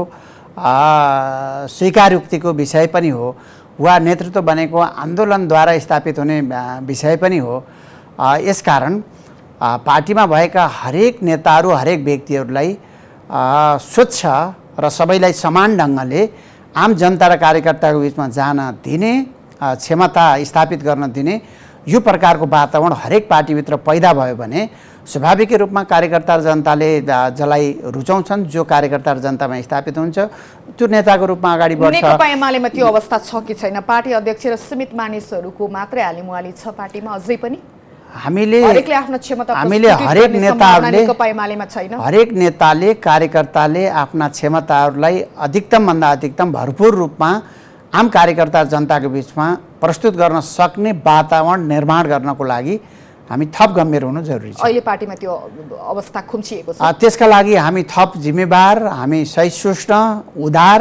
B: स्वीकारोक्तिको विषय पनि हो वा नेतृत्व भनेको आन्दोलनद्वारा स्थापित हुने विषय पनि हो यसकारण पार्टीमा भएका हरेक नेताहरू हरेक व्यक्तिहरूलाई स्वच्छ र सबैलाई समान ढङ्गले आम जनता र कार्यकर्ताको बिचमा जान दिने क्षमता स्थापित गर्न दिने यो प्रकारको वातावरण हरेक पार्टीभित्र पैदा भयो भने स्वाभाविक रूपमा कार्यकर्ता र जनताले जसलाई रुचाउँछन् जो कार्यकर्ता र जनतामा स्थापित हुन्छ त्यो नेताको रूपमा अगाडि बढ्छ
A: एमालेमा त्यो अवस्था छ कि छैन पार्टी अध्यक्ष र सीमित मानिसहरूको मात्रै हालिमुहाली छ पार्टीमा अझै पनि हामीले हामीले हरेक नेताहरूले हरेक
B: नेताले कार्यकर्ताले आफ्ना क्षमताहरूलाई अधिकतमभन्दा अधिकतम भरपूर रूपमा आम कार्यकर्ता जनताको बिचमा प्रस्तुत गर्न सक्ने वातावरण निर्माण गर्नको लागि हामी थप गम्भीर हुनु जरुरी छ
A: अहिले पार्टीमा त्यो अवस्था खुम्चिएको छ
B: त्यसका लागि हामी थप जिम्मेवार हामी सहिष्ण उदार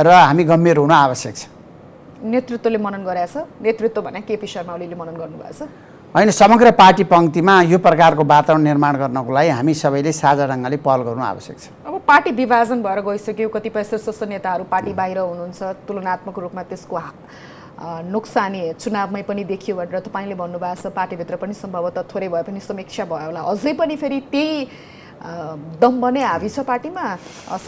B: र हामी गम्भीर हुन आवश्यक छ
A: नेतृत्वले मनन गराएछ नेतृत्व भने केपी शर्मा ओलीले मनन गर्नुभएको छ
B: होइन समग्र पार्टी पङ्क्तिमा यो प्रकारको वातावरण निर्माण गर्नको लागि हामी सबैले साझा ढङ्गले पहल गर्नु आवश्यक छ
A: अब पार्टी विभाजन भएर गइसक्यो कतिपय शीर्षस्थ नेताहरू पार्टी बाहिर हुनुहुन्छ तुलनात्मक रूपमा त्यसको नोक्सानी चुनावमै पनि देखियो भनेर तपाईँले भन्नुभएको छ पार्टीभित्र पनि सम्भवतः थोरै भए पनि समीक्षा भयो होला अझै पनि फेरि त्यही दम्ब नै हावी छ पार्टीमा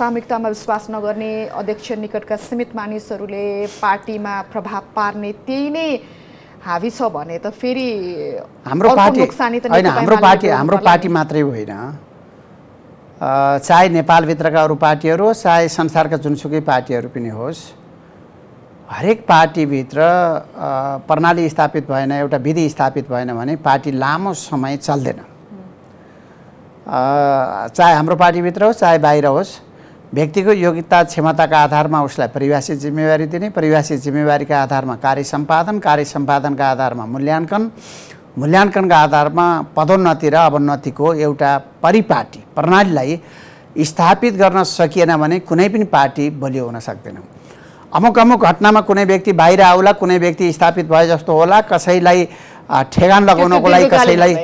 A: सामूहिकतामा विश्वास नगर्ने अध्यक्ष निकटका सीमित मानिसहरूले पार्टीमा प्रभाव पार्ने त्यही नै हावी छ भने त फेरि हाम्रो पार्टी होइन हाम्रो पार्टी हाम्रो पार्टी
B: मात्रै होइन चाहे नेपालभित्रका अरू पार्टीहरू होस् चाहे संसारका जुनसुकै पार्टीहरू पनि होस् हरेक पार्टीभित्र प्रणाली स्थापित भएन एउटा विधि स्थापित भएन भने पार्टी लामो समय चल्दैन चाहे हाम्रो पार्टीभित्र होस् चाहे बाहिर होस् व्यक्तिको योग्यता क्षमताका आधारमा उसलाई परिभाषित जिम्मेवारी दिने परिभाषित जिम्मेवारीका आधारमा कार्य सम्पादन कार्य सम्पादनका आधारमा मूल्याङ्कन मूल्याङ्कनका आधारमा पदोन्नति र अवोन्नतिको एउटा परिपाटी प्रणालीलाई स्थापित गर्न सकिएन भने कुनै पनि पार्टी बलियो हुन सक्दैन अमुक अमुक घटनामा कुनै व्यक्ति बाहिर आउला कुनै व्यक्ति स्थापित भए जस्तो होला कसैलाई ठेगान लगाउनको लागि कसैलाई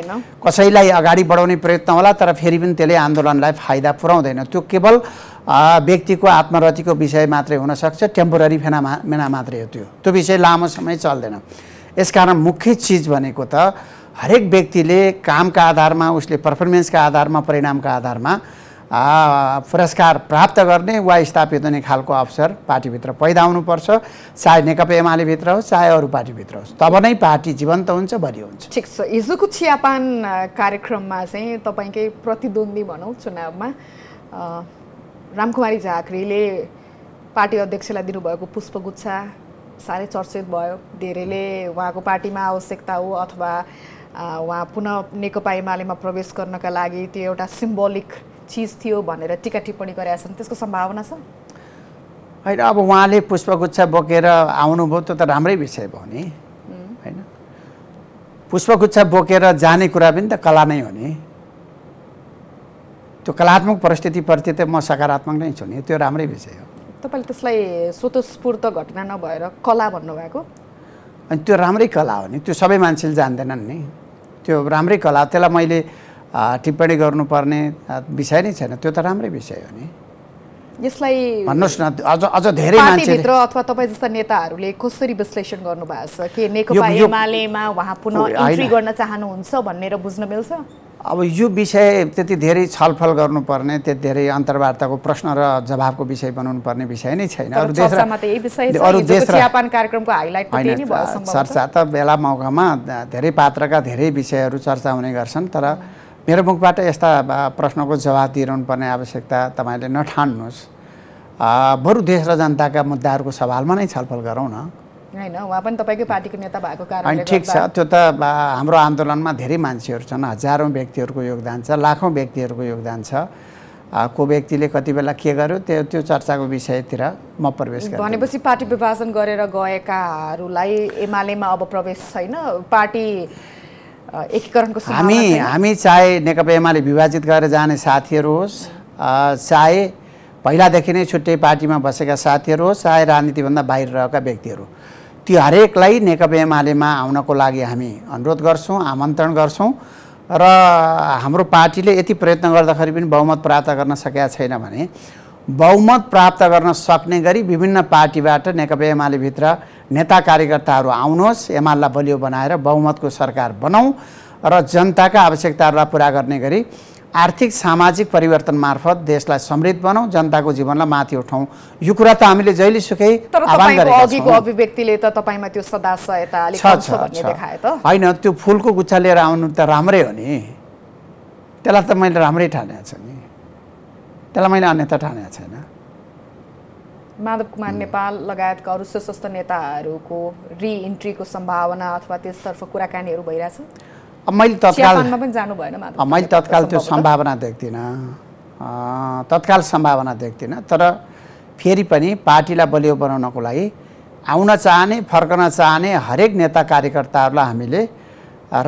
B: कसैलाई अगाडि बढाउने प्रयत्न होला तर फेरि पनि त्यसले आन्दोलनलाई फाइदा पुऱ्याउँदैन त्यो केवल व्यक्तिको आत्मरतिको विषय मात्रै हुनसक्छ टेम्पोररी फेनामा मेना मात्रै हो त्यो त्यो विषय लामो समय चल्दैन यसकारण मुख्य चिज भनेको त हरेक व्यक्तिले कामका आधारमा उसले पर्फर्मेन्सका आधारमा परिणामका आधारमा पुरस्कार प्राप्त गर्ने वा स्थापित हुने खालको अवसर पार्टीभित्र पैदा हुनुपर्छ चाहे नेकपा एमालेभित्र होस् चाहे अरू पार्टीभित्र होस् तब नै पार्टी जीवन्त हुन्छ भरि हुन्छ
A: ठिक छ हिजोको चियापान कार्यक्रममा चाहिँ तपाईँकै प्रतिद्वन्दी भनौँ चुनावमा रामकुमारी झाँक्रीले पार्टी अध्यक्षलाई दिनुभएको पुष्पगुच्छा साह्रै चर्चित भयो धेरैले उहाँको पार्टीमा आवश्यकता हो अथवा उहाँ पुनः नेकपा एमालेमा प्रवेश गर्नका लागि त्यो एउटा सिम्बोलिक चिज थियो भनेर टिका टिप्पणी गरेका छन् त्यसको सम्भावना छ
B: होइन अब उहाँले पुष्पगुच्छा बोकेर आउनुभयो त्यो त राम्रै विषय भयो नि होइन पुष्पगुच्छा बोकेर जाने कुरा पनि त कला नै हो नि त्यो कलात्मक परिस्थितिप्रति त म सकारात्मक नै छु नि त्यो राम्रै विषय हो
A: तपाईँले त्यसलाई स्वतस्फूर्त घटना नभएर कला भन्नुभएको
B: अनि त्यो राम्रै कला हो नि त्यो सबै मान्छेले जान्दैनन् नि त्यो राम्रै कला त्यसलाई मैले टिप्पणी गर्नुपर्ने विषय नै छैन त्यो त राम्रै विषय हो नि यसलाई भन्नुहोस् न अझ अझ धेरै मान्छे अथवा
A: तपाईँ जस्ता नेताहरूले कसरी विश्लेषण गर्नुभएको छ के नेकपा उहाँ पुनः इन्ट्री गर्न चाहनुहुन्छ भनेर बुझ्न मिल्छ
B: अब यो विषय त्यति धेरै छलफल गर्नुपर्ने त्यति धेरै अन्तर्वार्ताको प्रश्न र जवाबको विषय बनाउनुपर्ने विषय नै छैन अरू देश अरू देश चर्चा त बेला मौकामा धेरै पात्रका धेरै विषयहरू चर्चा हुने गर्छन् तर मेरो मुखबाट यस्ता प्रश्नको जवाब दिइरहनु पर्ने आवश्यकता तपाईँले नठान्नुहोस् बरु देश र जनताका मुद्दाहरूको सवालमा नै छलफल गरौँ न
A: होइन उहाँ पनि तपाईँकै पार्टीको नेता भएको कारण ठिक छ त्यो
B: त हाम्रो आन्दोलनमा धेरै मान्छेहरू छन् हजारौँ व्यक्तिहरूको योगदान छ लाखौँ व्यक्तिहरूको योगदान छ को व्यक्तिले कति बेला के गर्यो त्यो त्यो चर्चाको विषयतिर म प्रवेश भनेपछि
A: पार्टी विभाजन गरेर गएकाहरूलाई एमालेमा अब प्रवेश छैन पार्टी एकीकरणको हामी हामी
B: चाहे नेकपा एमाले विभाजित गरेर जाने साथीहरू होस् चाहे पहिलादेखि नै छुट्टै पार्टीमा बसेका साथीहरू होस् चाहे राजनीतिभन्दा बाहिर रहेका व्यक्तिहरू ती हरेकलाई नेकपा एमालेमा आउनको लागि हामी अनुरोध गर्छौँ आमन्त्रण गर्छौँ र हाम्रो पार्टीले यति प्रयत्न गर्दाखेरि पनि बहुमत प्राप्त गर्न सकेका छैन भने बहुमत प्राप्त गर्न सक्ने गरी विभिन्न पार्टीबाट नेकपा एमालेभित्र नेता कार्यकर्ताहरू आउनुहोस् एमालेलाई बलियो बनाएर बहुमतको सरकार बनाऊ र जनताका आवश्यकताहरूलाई पुरा गर्ने गरी आर्थिक सामाजिक परिवर्तन मार्फत देशलाई समृद्ध बनाऊ जनताको जीवनलाई माथि उठाउँ यो कुरा त हामीले जहिले सुकै अभिव्यक्तिले
A: त तपाईँमा त्यो
B: होइन त्यो फुलको गुच्छा लिएर आउनु त राम्रै हो नि त्यसलाई त मैले राम्रै ठानेको छु नि त्यसलाई मैले अन्यथा ठानेको छैन
A: माधव कुमार नेपाल लगायतका अरू सशस्त्र नेताहरूको रिइन्ट्रीको सम्भावना अथवा त्यसतर्फ कुराकानीहरू भइरहेछ
B: मैले तत्काल
A: मैले तत्काल त्यो
B: सम्भावना देख्दिनँ तत्काल सम्भावना देख्दिनँ तर फेरि पनि पार्टीलाई बलियो बनाउनको लागि आउन चाहने फर्कन चाहने हरेक नेता कार्यकर्ताहरूलाई हामीले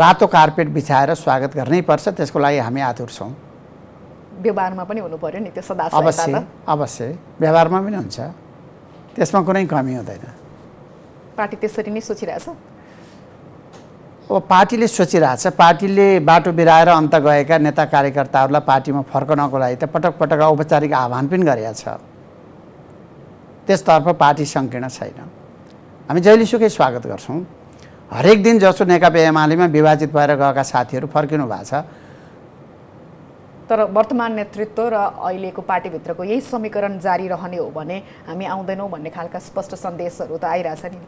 B: रातो कार्पेट बिछाएर स्वागत गर्नै पर्छ त्यसको लागि हामी आतुर छौँ
A: व्यवहारमा पनि हुनु पर्यो नि त्यो सदा अवश्य
B: अवश्य व्यवहारमा पनि हुन्छ त्यसमा कुनै कमी हुँदैन
A: पार्टी त्यसरी नै सोचिरहेछ
B: अब पार्टीले सोचिरहेछ पार्टीले बाटो बिराएर अन्त गएका नेता कार्यकर्ताहरूलाई पार्टीमा फर्कनको लागि त पटक पटक औपचारिक आह्वान पनि गरेका छ त्यसतर्फ पार्टी सङ्कीर्ण छैन हामी जहिलेसुकै स्वागत गर्छौँ हरेक दिन जसो नेकपा एमालेमा विभाजित भएर गएका साथीहरू फर्किनु भएको छ
A: तर वर्तमान नेतृत्व र अहिलेको पार्टीभित्रको यही समीकरण जारी रहने हो भने हामी आउँदैनौँ भन्ने खालका स्पष्ट सन्देशहरू त आइरहेछ नि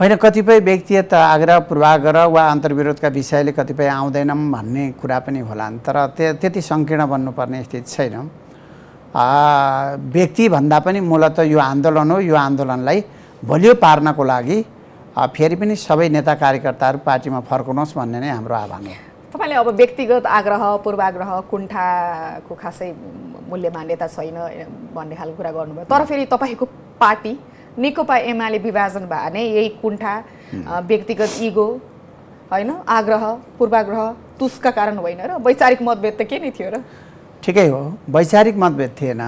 B: होइन कतिपय व्यक्ति त आग्रह पूर्वाग्रह वा अन्तर्विरोधका विषयले कतिपय आउँदैनौँ भन्ने कुरा पनि होला तर त्यति सङ्कीर्ण बन्नुपर्ने स्थिति छैन व्यक्तिभन्दा पनि मूलत यो आन्दोलन हो यो आन्दोलनलाई भोलियो पार्नको लागि फेरि पनि सबै नेता कार्यकर्ताहरू पार्टीमा फर्कनुहोस् भन्ने नै हाम्रो आह्वान हो
A: तपाईँले अब व्यक्तिगत आग्रह पूर्वाग्रह कुण्ठाको खासै मूल्य मान्यता छैन भन्ने खालको कुरा गर्नुभयो तर फेरि तपाईँको पार्टी नेकपा एमाले विभाजन भए नै यही कुण्ठा व्यक्तिगत इगो होइन आग्रह पूर्वाग्रह तुसका कारण होइन र वैचारिक मतभेद त के नै थियो र
B: ठिकै हो वैचारिक मतभेद थिएन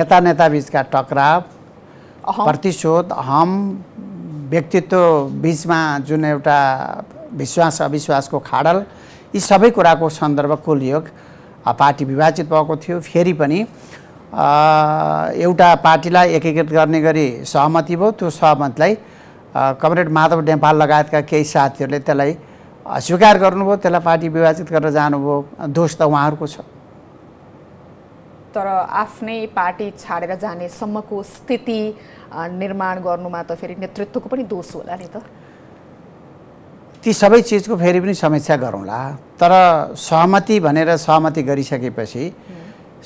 B: नेता नेता बिचका टक्राव
A: प्रतिशोध
B: हम व्यक्तित्व बिचमा जुन एउटा विश्वास अविश्वासको खाडल यी सबै कुराको सन्दर्भ कुल योग पार्टी विभाजित भएको थियो फेरि पनि एउटा पार्टीलाई एकीकृत गर्ने गरी सहमति भयो त्यो सहमतिलाई कमरेड माधव नेपाल लगायतका केही साथीहरूले त्यसलाई स्वीकार गर्नुभयो त्यसलाई पार्टी विभाजित गरेर जानुभयो दोष त उहाँहरूको छ
A: तर आफ्नै पार्टी छाडेर जानेसम्मको स्थिति निर्माण गर्नुमा त फेरि नेतृत्वको पनि दोष होला नि त
B: ती सबै चिजको फेरि पनि समीक्षा गरौँला तर सहमति भनेर सहमति गरिसकेपछि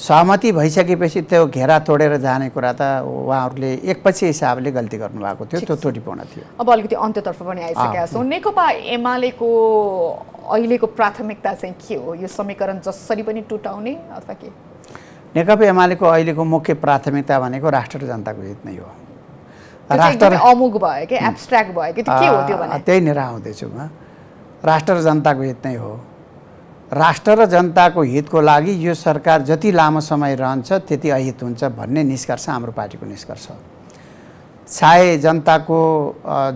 B: सहमति भइसकेपछि त्यो घेरा तोडेर जाने कुरा त उहाँहरूले एकपछि हिसाबले गल्ती गर्नुभएको थियो त्यो त्रुटिपूर्ण थियो
A: अब अलिकति अन्त्यतर्फ पनि आइसकेका छौँ नेकपा एमालेको अहिलेको प्राथमिकता चाहिँ के हो यो समीकरण जसरी पनि टुटाउने अथवा के
B: नेकपा एमालेको अहिलेको मुख्य प्राथमिकता भनेको राष्ट्र र जनताको हित नै हो
A: राष्ट्र अमुक भयो कि एब्स्ट्र्याक्ट भयो कि के हो त्यो
B: त्यहीँनिर आउँदैछु म राष्ट्र र जनताको हित नै हो राष्ट्र र जनताको हितको लागि यो सरकार जति लामो समय रहन्छ त्यति अहित हुन्छ भन्ने निष्कर्ष हाम्रो पार्टीको निष्कर्ष हो चाहे जनताको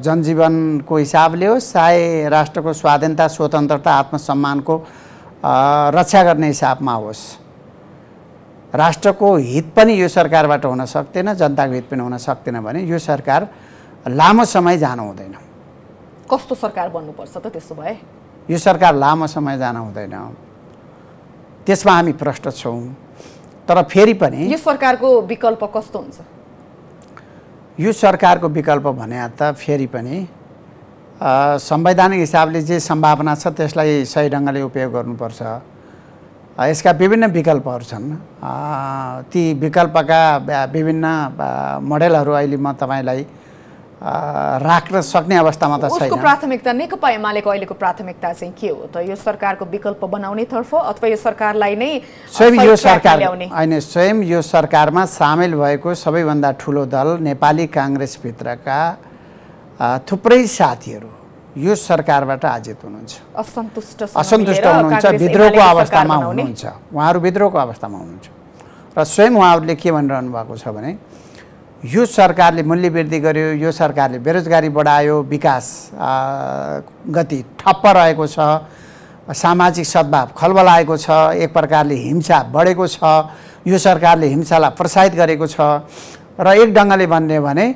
B: जनजीवनको हिसाबले होस् चाहे राष्ट्रको स्वाधीनता स्वतन्त्रता आत्मसम्मानको रक्षा गर्ने हिसाबमा होस् राष्ट्रको हित पनि यो सरकारबाट हुन सक्दैन जनताको हित पनि हुन सक्दैन भने यो सरकार लामो समय जानु हुँदैन
A: कस्तो सरकार बन्नुपर्छ त त्यसो भए
B: यो सरकार लामो समय जानु हुँदैन त्यसमा हामी प्रष्ट छौँ तर फेरि पनि यो
A: सरकारको विकल्प कस्तो हुन्छ
B: यो सरकारको विकल्प भने त फेरि पनि संवैधानिक हिसाबले जे सम्भावना छ त्यसलाई सही ढङ्गले उपयोग गर्नुपर्छ यसका विभिन्न विकल्पहरू छन् ती विकल्पका विभिन्न मोडेलहरू अहिले म तपाईँलाई राख्न सक्ने अवस्थामा त छैन
A: प्राथमिकता नेकपा एमालेको अहिलेको प्राथमिकता चाहिँ के हो त यो सरकारको विकल्प बनाउने तर्फ अथवा यो सरकारलाई नै स्वयं यो सरकार होइन
B: स्वयं यो सरकारमा सामेल भएको सबैभन्दा ठुलो दल नेपाली काङ्ग्रेसभित्रका थुप्रै साथीहरू यो सरकारबाट आजित हुनुहुन्छ
A: असन्तुष्ट असन्तुष्ट हुनुहुन्छ विद्रोहको अवस्थामा हुनुहुन्छ
B: उहाँहरू विद्रोहको अवस्थामा हुनुहुन्छ र स्वयं उहाँहरूले के भनिरहनु भएको छ भने यो सरकारले मूल्य वृद्धि गर्यो यो सरकारले बेरोजगारी बढायो विकास गति ठप्प रहेको छ सामाजिक सद्भाव खलबलाएको छ एक प्रकारले हिंसा बढेको छ यो सरकारले हिंसालाई प्रोत्साहित गरेको छ र एक ढङ्गले भन्ने भने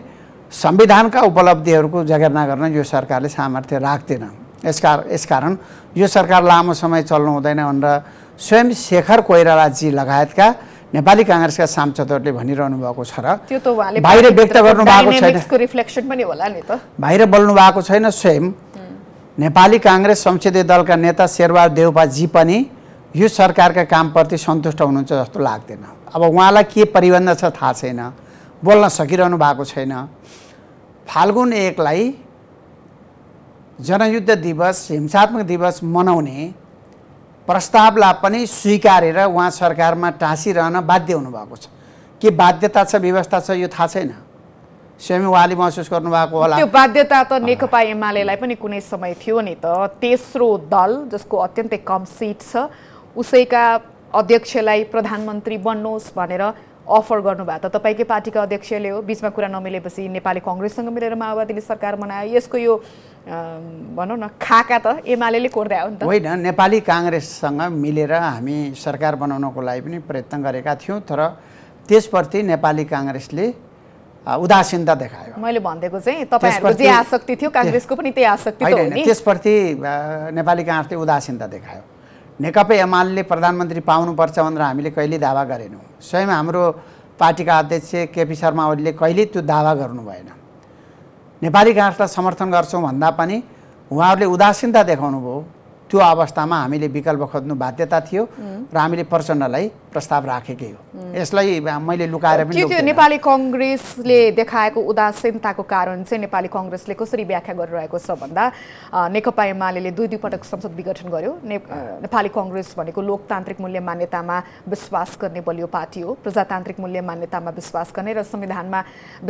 B: संविधानका उपलब्धिहरूको जगेर्ना गर्न यो सरकारले सामर्थ्य राख्दैन यसकार यसकारण यो सरकार लामो समय चल्नु हुँदैन भनेर स्वयं शेखर कोइरालाजी लगायतका नेपाली काङ्ग्रेसका सांसदहरूले भनिरहनु भएको छ
A: र बाहिर व्यक्त गर्नु भएको छैन
B: बाहिर बोल्नु भएको छैन स्वयं नेपाली काङ्ग्रेस संसदीय दलका नेता शेरबहादुर देउपाजी पनि यो सरकारका कामप्रति सन्तुष्ट हुनुहुन्छ जस्तो लाग्दैन अब उहाँलाई के परिबन्ध छ थाहा छैन बोल्न सकिरहनु भएको छैन फाल्गुन एकलाई जनयुद्ध दिवस हिंसात्मक दिवस मनाउने प्रस्तावलाई पनि स्वीकारेर उहाँ सरकारमा टाँसिरहन बाध्य हुनुभएको छ के बाध्यता छ व्यवस्था छ यो थाहा छैन स्वयं उहाँले महसुस गर्नुभएको होला त्यो
A: बाध्यता त नेकपा एमालेलाई पनि कुनै समय थियो नि त तेस्रो दल जसको अत्यन्तै कम सिट छ उसैका अध्यक्षलाई प्रधानमन्त्री बन्नुहोस् भनेर अफर गर्नुभएको त तपाईँकै पार्टीका अध्यक्षले हो बिचमा कुरा नमिलेपछि नेपाली कङ्ग्रेससँग मिलेर माओवादीले सरकार बनायो यसको यो भनौँ न खाका त एमाले कोर्दै हो नि त होइन
B: नेपाली काङ्ग्रेससँग मिलेर हामी सरकार बनाउनको लागि पनि प्रयत्न गरेका थियौँ तर त्यसप्रति नेपाली काङ्ग्रेसले उदासीनता देखायो
A: मैले भनिदिएको चाहिँ तपाईँहरूको जे आसक्ति थियो काङ्ग्रेसको पनि त्यही आसक्ति त्यसप्रति
B: नेपाली काङ्ग्रेसले उदासीनता देखायो नेकपा एमाले प्रधानमन्त्री पाउनुपर्छ भनेर हामीले कहिले दावा गरेनौँ स्वयं हाम्रो पार्टीका अध्यक्ष केपी शर्मा ओलीले कहिले त्यो दावा गर्नु भएन नेपाली काङ्ग्रेसलाई समर्थन गर्छौँ भन्दा पनि उहाँहरूले उदासीनता देखाउनु भयो त्यो अवस्थामा हामीले विकल्प खोज्नु बाध्यता थियो र हामीले प्रचण्डलाई प्रस्ताव राखेकै हो यसलाई मैले लुकाएर पनि
A: नेपाली कङ्ग्रेसले देखाएको उदासीनताको कारण चाहिँ नेपाली कङ्ग्रेसले कसरी व्याख्या गरिरहेको छ भन्दा नेकपा एमाले दुई दुई पटक संसद विघटन गर्यो नेपाली कङ्ग्रेस भनेको लोकतान्त्रिक मूल्य मान्यतामा विश्वास गर्ने बलियो पार्टी हो प्रजातान्त्रिक मूल्य मान्यतामा विश्वास गर्ने र संविधानमा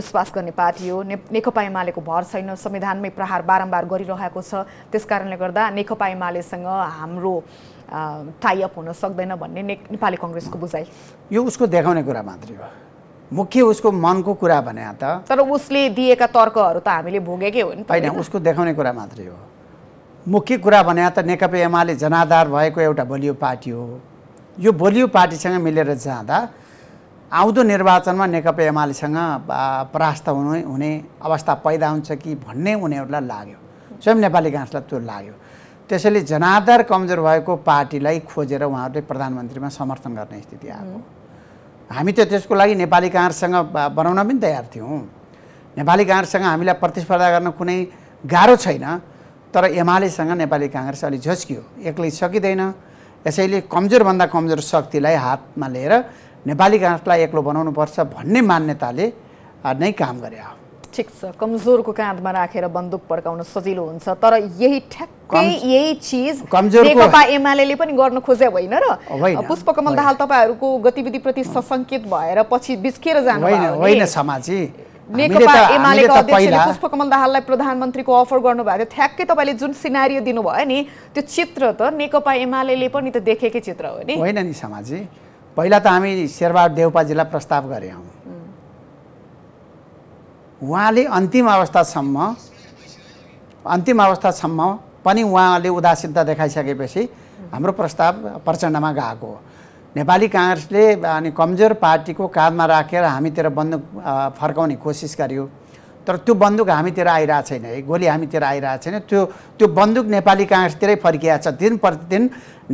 A: विश्वास गर्ने पार्टी हो नेकपा एमालेको भर छैन संविधानमै प्रहार बारम्बार गरिरहेको छ त्यस कारणले गर्दा नेकपा एमालेसँग हाम्रो टाइअप हुन सक्दैन भन्ने नेपाली कङ्ग्रेसको बुझाइ
B: यो उसको देखाउने कुरा मात्रै हो मुख्य उसको मनको कुरा भने त
A: तर उसले दिएका तर्कहरू त हामीले भोगेकै हो नि होइन
B: उसको देखाउने कुरा मात्रै हो मुख्य कुरा भने त नेकपा एमाले जनाधार भएको एउटा बलियो पार्टी हो यो बलियो पार्टीसँग मिलेर जाँदा आउँदो निर्वाचनमा नेकपा एमालेसँग परास्त हुनु हुने अवस्था पैदा हुन्छ कि भन्ने उनीहरूलाई लाग्यो स्वयं नेपाली काङ्ग्रेसलाई त्यो लाग्यो त्यसैले जनाधार कमजोर भएको पार्टीलाई खोजेर उहाँहरूले प्रधानमन्त्रीमा समर्थन गर्ने स्थिति आएको हामी त त्यसको लागि नेपाली काङ्ग्रेससँग बनाउन पनि तयार थियौँ नेपाली काङ्ग्रेससँग हामीलाई प्रतिस्पर्धा गर्न कुनै गाह्रो छैन तर एमालेसँग नेपाली काङ्ग्रेस अलिक झस्कियो एक्लै सकिँदैन यसैले कमजोरभन्दा कमजोर शक्तिलाई हातमा लिएर नेपाली काङ्ग्रेसलाई एक्लो बनाउनुपर्छ भन्ने मान्यताले नै काम गरे हो
A: ठिक छ कमजोरको काँधमा राखेर बन्दुक पड्काउन सजिलो हुन्छ तर यही ठ्याक्कै यही चिज नेकपा एमाले पनि गर्न खोजे होइन र पुष्पकमल दाहाल तपाईँहरूको गतिविधिप्रति सशङ्कित भएर पछि बिस्केर जानु
B: समाजी नेकपा अध्यक्षले पुष्पकमल
A: दाहाललाई प्रधानमन्त्रीको अफर गर्नुभएको थियो ठ्याक्कै तपाईँले जुन सिनारी दिनुभयो नि त्यो चित्र त नेकपा एमाले पनि त देखेकै चित्र हो नि होइन
B: नि समाजी पहिला त हामी शेरबहादुर देउपाजीलाई प्रस्ताव गरे हौँ उहाँले अन्तिम अवस्थासम्म अन्तिम अवस्थासम्म पनि उहाँले उदासीनता देखाइसकेपछि हाम्रो प्रस्ताव प्रचण्डमा गएको हो नेपाली काङ्ग्रेसले अनि कमजोर पार्टीको काँधमा राखेर हामीतिर बन्दुक फर्काउने कोसिस गर्यो तर त्यो बन्दुक हामीतिर आइरहेको छैन है गोली हामीतिर आइरहेको छैन त्यो त्यो बन्दुक नेपाली काङ्ग्रेसतिरै फर्किएको छ दिन प्रतिदिन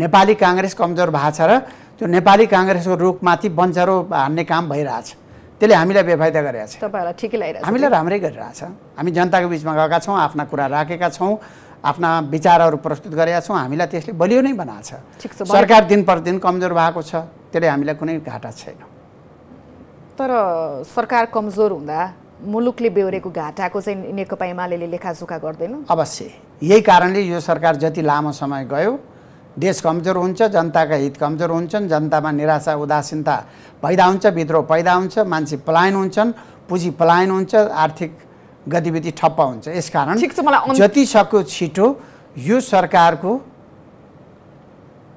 B: नेपाली काङ्ग्रेस कमजोर भएको छ र त्यो नेपाली काङ्ग्रेसको रुखमाथि बन्चरो हान्ने काम भइरहेछ त्यसले हामीलाई बेफाइदा गरेका छ हामीलाई राम्रै गरिरहेछ हामी जनताको बिचमा गएका छौँ आफ्ना कुरा राखेका छौँ आफ्ना विचारहरू प्रस्तुत गरेका छौँ हामीलाई त्यसले बलियो नै बनाएको
A: छ सरकार
B: दिन प्रतिदिन कमजोर भएको छ त्यसले हामीलाई कुनै घाटा छैन
A: तर सरकार कमजोर हुँदा मुलुकले बेहोरेको घाटाको चाहिँ नेकपा एमाले लेखाजोखा गर्दैन
B: अवश्य यही कारणले यो सरकार जति लामो समय गयो देश कमजोर हुन्छ जनताका हित कमजोर हुन्छन् जनतामा निराशा उदासीनता पैदा हुन्छ विद्रोह पैदा हुन्छ मान्छे पलायन हुन्छन् पुँजी पलायन हुन्छ आर्थिक गतिविधि ठप्प हुन्छ यसकारण जति सक्यो छिटो यो सरकारको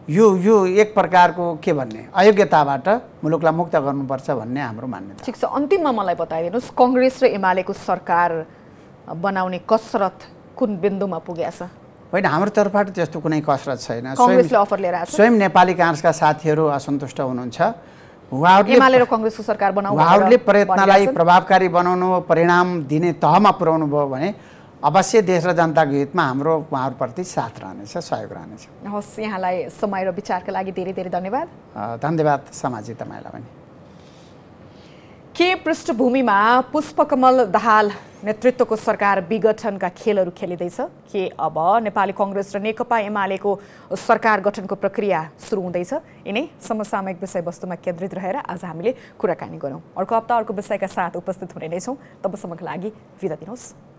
B: यो यो एक प्रकारको के भन्ने अयोग्यताबाट मुलुकलाई मुक्त गर्नुपर्छ भन्ने हाम्रो मान्यता
A: ठिक छ अन्तिममा मलाई बताइदिनुहोस् कङ्ग्रेस र एमालेको सरकार बनाउने कसरत कुन बिन्दुमा पुगेछ
B: होइन हाम्रो तर्फबाट त्यस्तो कुनै कसरत छैन स्वयं नेपाली काङ्ग्रेसका साथीहरू असन्तुष्ट हुनुहुन्छ
A: उहाँहरूले प्रयत्नलाई
B: प्रभावकारी बनाउनु परिणाम दिने तहमा पुर्याउनु भयो भने अवश्य देश र जनताको हितमा हाम्रो उहाँहरूप्रति साथ रहनेछ सहयोग रहनेछ
A: हस् यहाँलाई समय र विचारका लागि धेरै धेरै धन्यवाद
B: धन्यवाद समाजी तपाईँलाई पनि
A: के पृष्ठभूमिमा पुष्पकमल दाहाल नेतृत्वको सरकार विघटनका खेलहरू खेलिँदैछ के अब नेपाली कङ्ग्रेस र नेकपा एमालेको सरकार गठनको प्रक्रिया सुरु हुँदैछ यिनै समसामयिक विषयवस्तुमा केन्द्रित रहेर आज हामीले कुराकानी गरौँ अर्को हप्ता अर्को विषयका साथ उपस्थित हुने नै छौँ तबसम्मको लागि बिदा दिनुहोस्